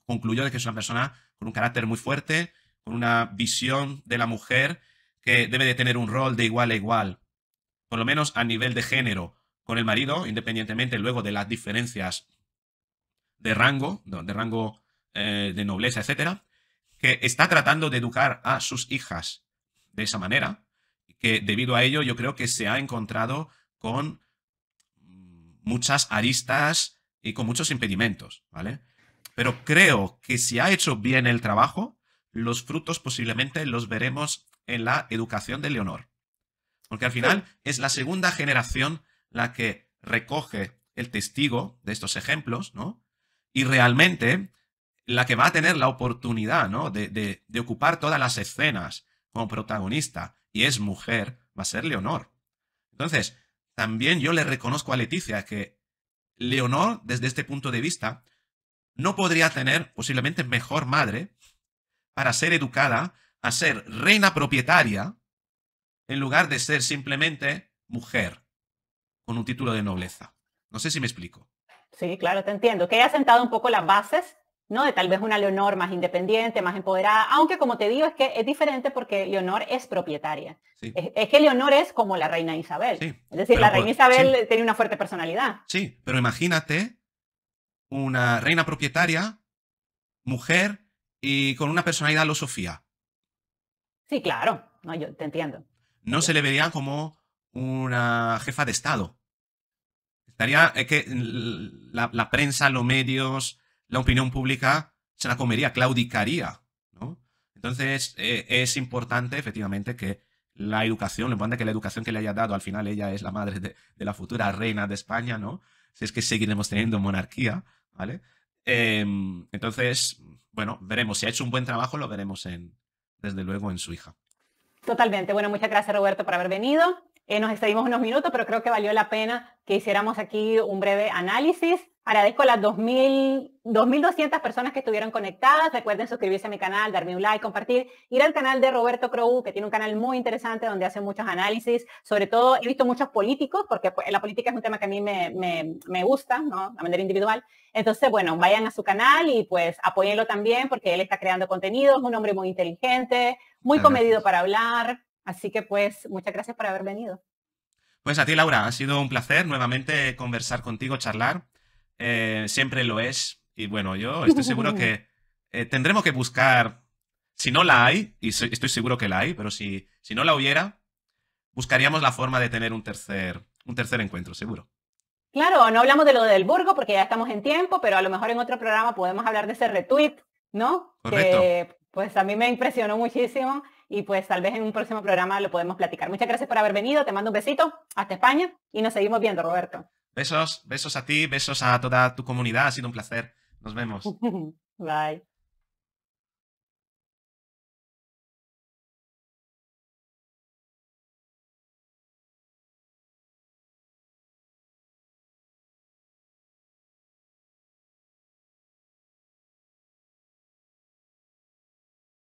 S1: concluyo de que es una persona con un carácter muy fuerte, con una visión de la mujer que debe de tener un rol de igual a igual, por lo menos a nivel de género, con el marido, independientemente luego de las diferencias de rango, de rango eh, de nobleza, etcétera, que está tratando de educar a sus hijas de esa manera, que debido a ello yo creo que se ha encontrado con muchas aristas y con muchos impedimentos, ¿vale? Pero creo que si ha hecho bien el trabajo, los frutos posiblemente los veremos en la educación de Leonor. Porque al final es la segunda generación la que recoge el testigo de estos ejemplos, ¿no? Y realmente la que va a tener la oportunidad, ¿no? De, de, de ocupar todas las escenas como protagonista y es mujer, va a ser Leonor. Entonces, también yo le reconozco a Leticia que Leonor, desde este punto de vista, no podría tener posiblemente mejor madre para ser educada a ser reina propietaria en lugar de ser simplemente mujer con un título de nobleza. No sé si me explico.
S2: Sí, claro, te entiendo. Que haya sentado un poco las bases de tal vez una Leonor más independiente, más empoderada, aunque como te digo es que es diferente porque Leonor es propietaria. Es, que Leonor es como la reina Isabel. es decir, la reina Isabel tiene una fuerte personalidad.
S1: Sí, pero imagínate una reina propietaria, mujer y con una personalidad lo Sofía.
S2: Sí, claro, no, yo te entiendo.
S1: No se le vería como una jefa de Estado. Estaría, es que la prensa, los medios, la opinión pública se la comería, claudicaría. ¿no? Entonces eh, es importante efectivamente que la educación, lo importante que la educación que le haya dado, al final ella es la madre de, la futura reina de España, ¿no? Si es que seguiremos teniendo monarquía, ¿vale? Em, entonces, bueno, veremos. Si ha hecho un buen trabajo, lo veremos en, desde luego en su hija.
S2: Totalmente. Bueno, muchas gracias Roberto por haber venido. Eh, nos excedimos unos minutos, pero creo que valió la pena que hiciéramos aquí un breve análisis Agradezco a las 2.200 personas que estuvieron conectadas. Recuerden suscribirse a mi canal, darme un like, compartir, ir al canal de Roberto Crow, que tiene un canal muy interesante donde hace muchos análisis. Sobre todo he visto muchos políticos, porque pues, la política es un tema que a mí me, gusta, ¿no? A manera individual. Entonces, bueno, vayan a su canal y pues apóyenlo también, porque él está creando contenido. Es un hombre muy inteligente, muy comedido para hablar. Así que pues muchas gracias por haber venido.
S1: Pues a ti, Laura, ha sido un placer nuevamente conversar contigo, charlar. Eh, siempre lo es. Y bueno, yo estoy seguro que eh, tendremos que buscar, si no la hay, y estoy seguro que la hay, pero si, si no la hubiera, buscaríamos la forma de tener un tercer, un tercer encuentro, seguro.
S2: Claro, no hablamos de lo del Burgo porque ya estamos en tiempo, pero a lo mejor en otro programa podemos hablar de ese retweet, ¿no? Que pues a mí me impresionó muchísimo y pues tal vez en un próximo programa lo podemos platicar. Muchas gracias por haber venido, te mando un besito, hasta España y nos seguimos viendo, Roberto.
S1: Besos, besos a ti, besos a toda tu comunidad. Ha sido un placer. Nos vemos.
S2: Bye.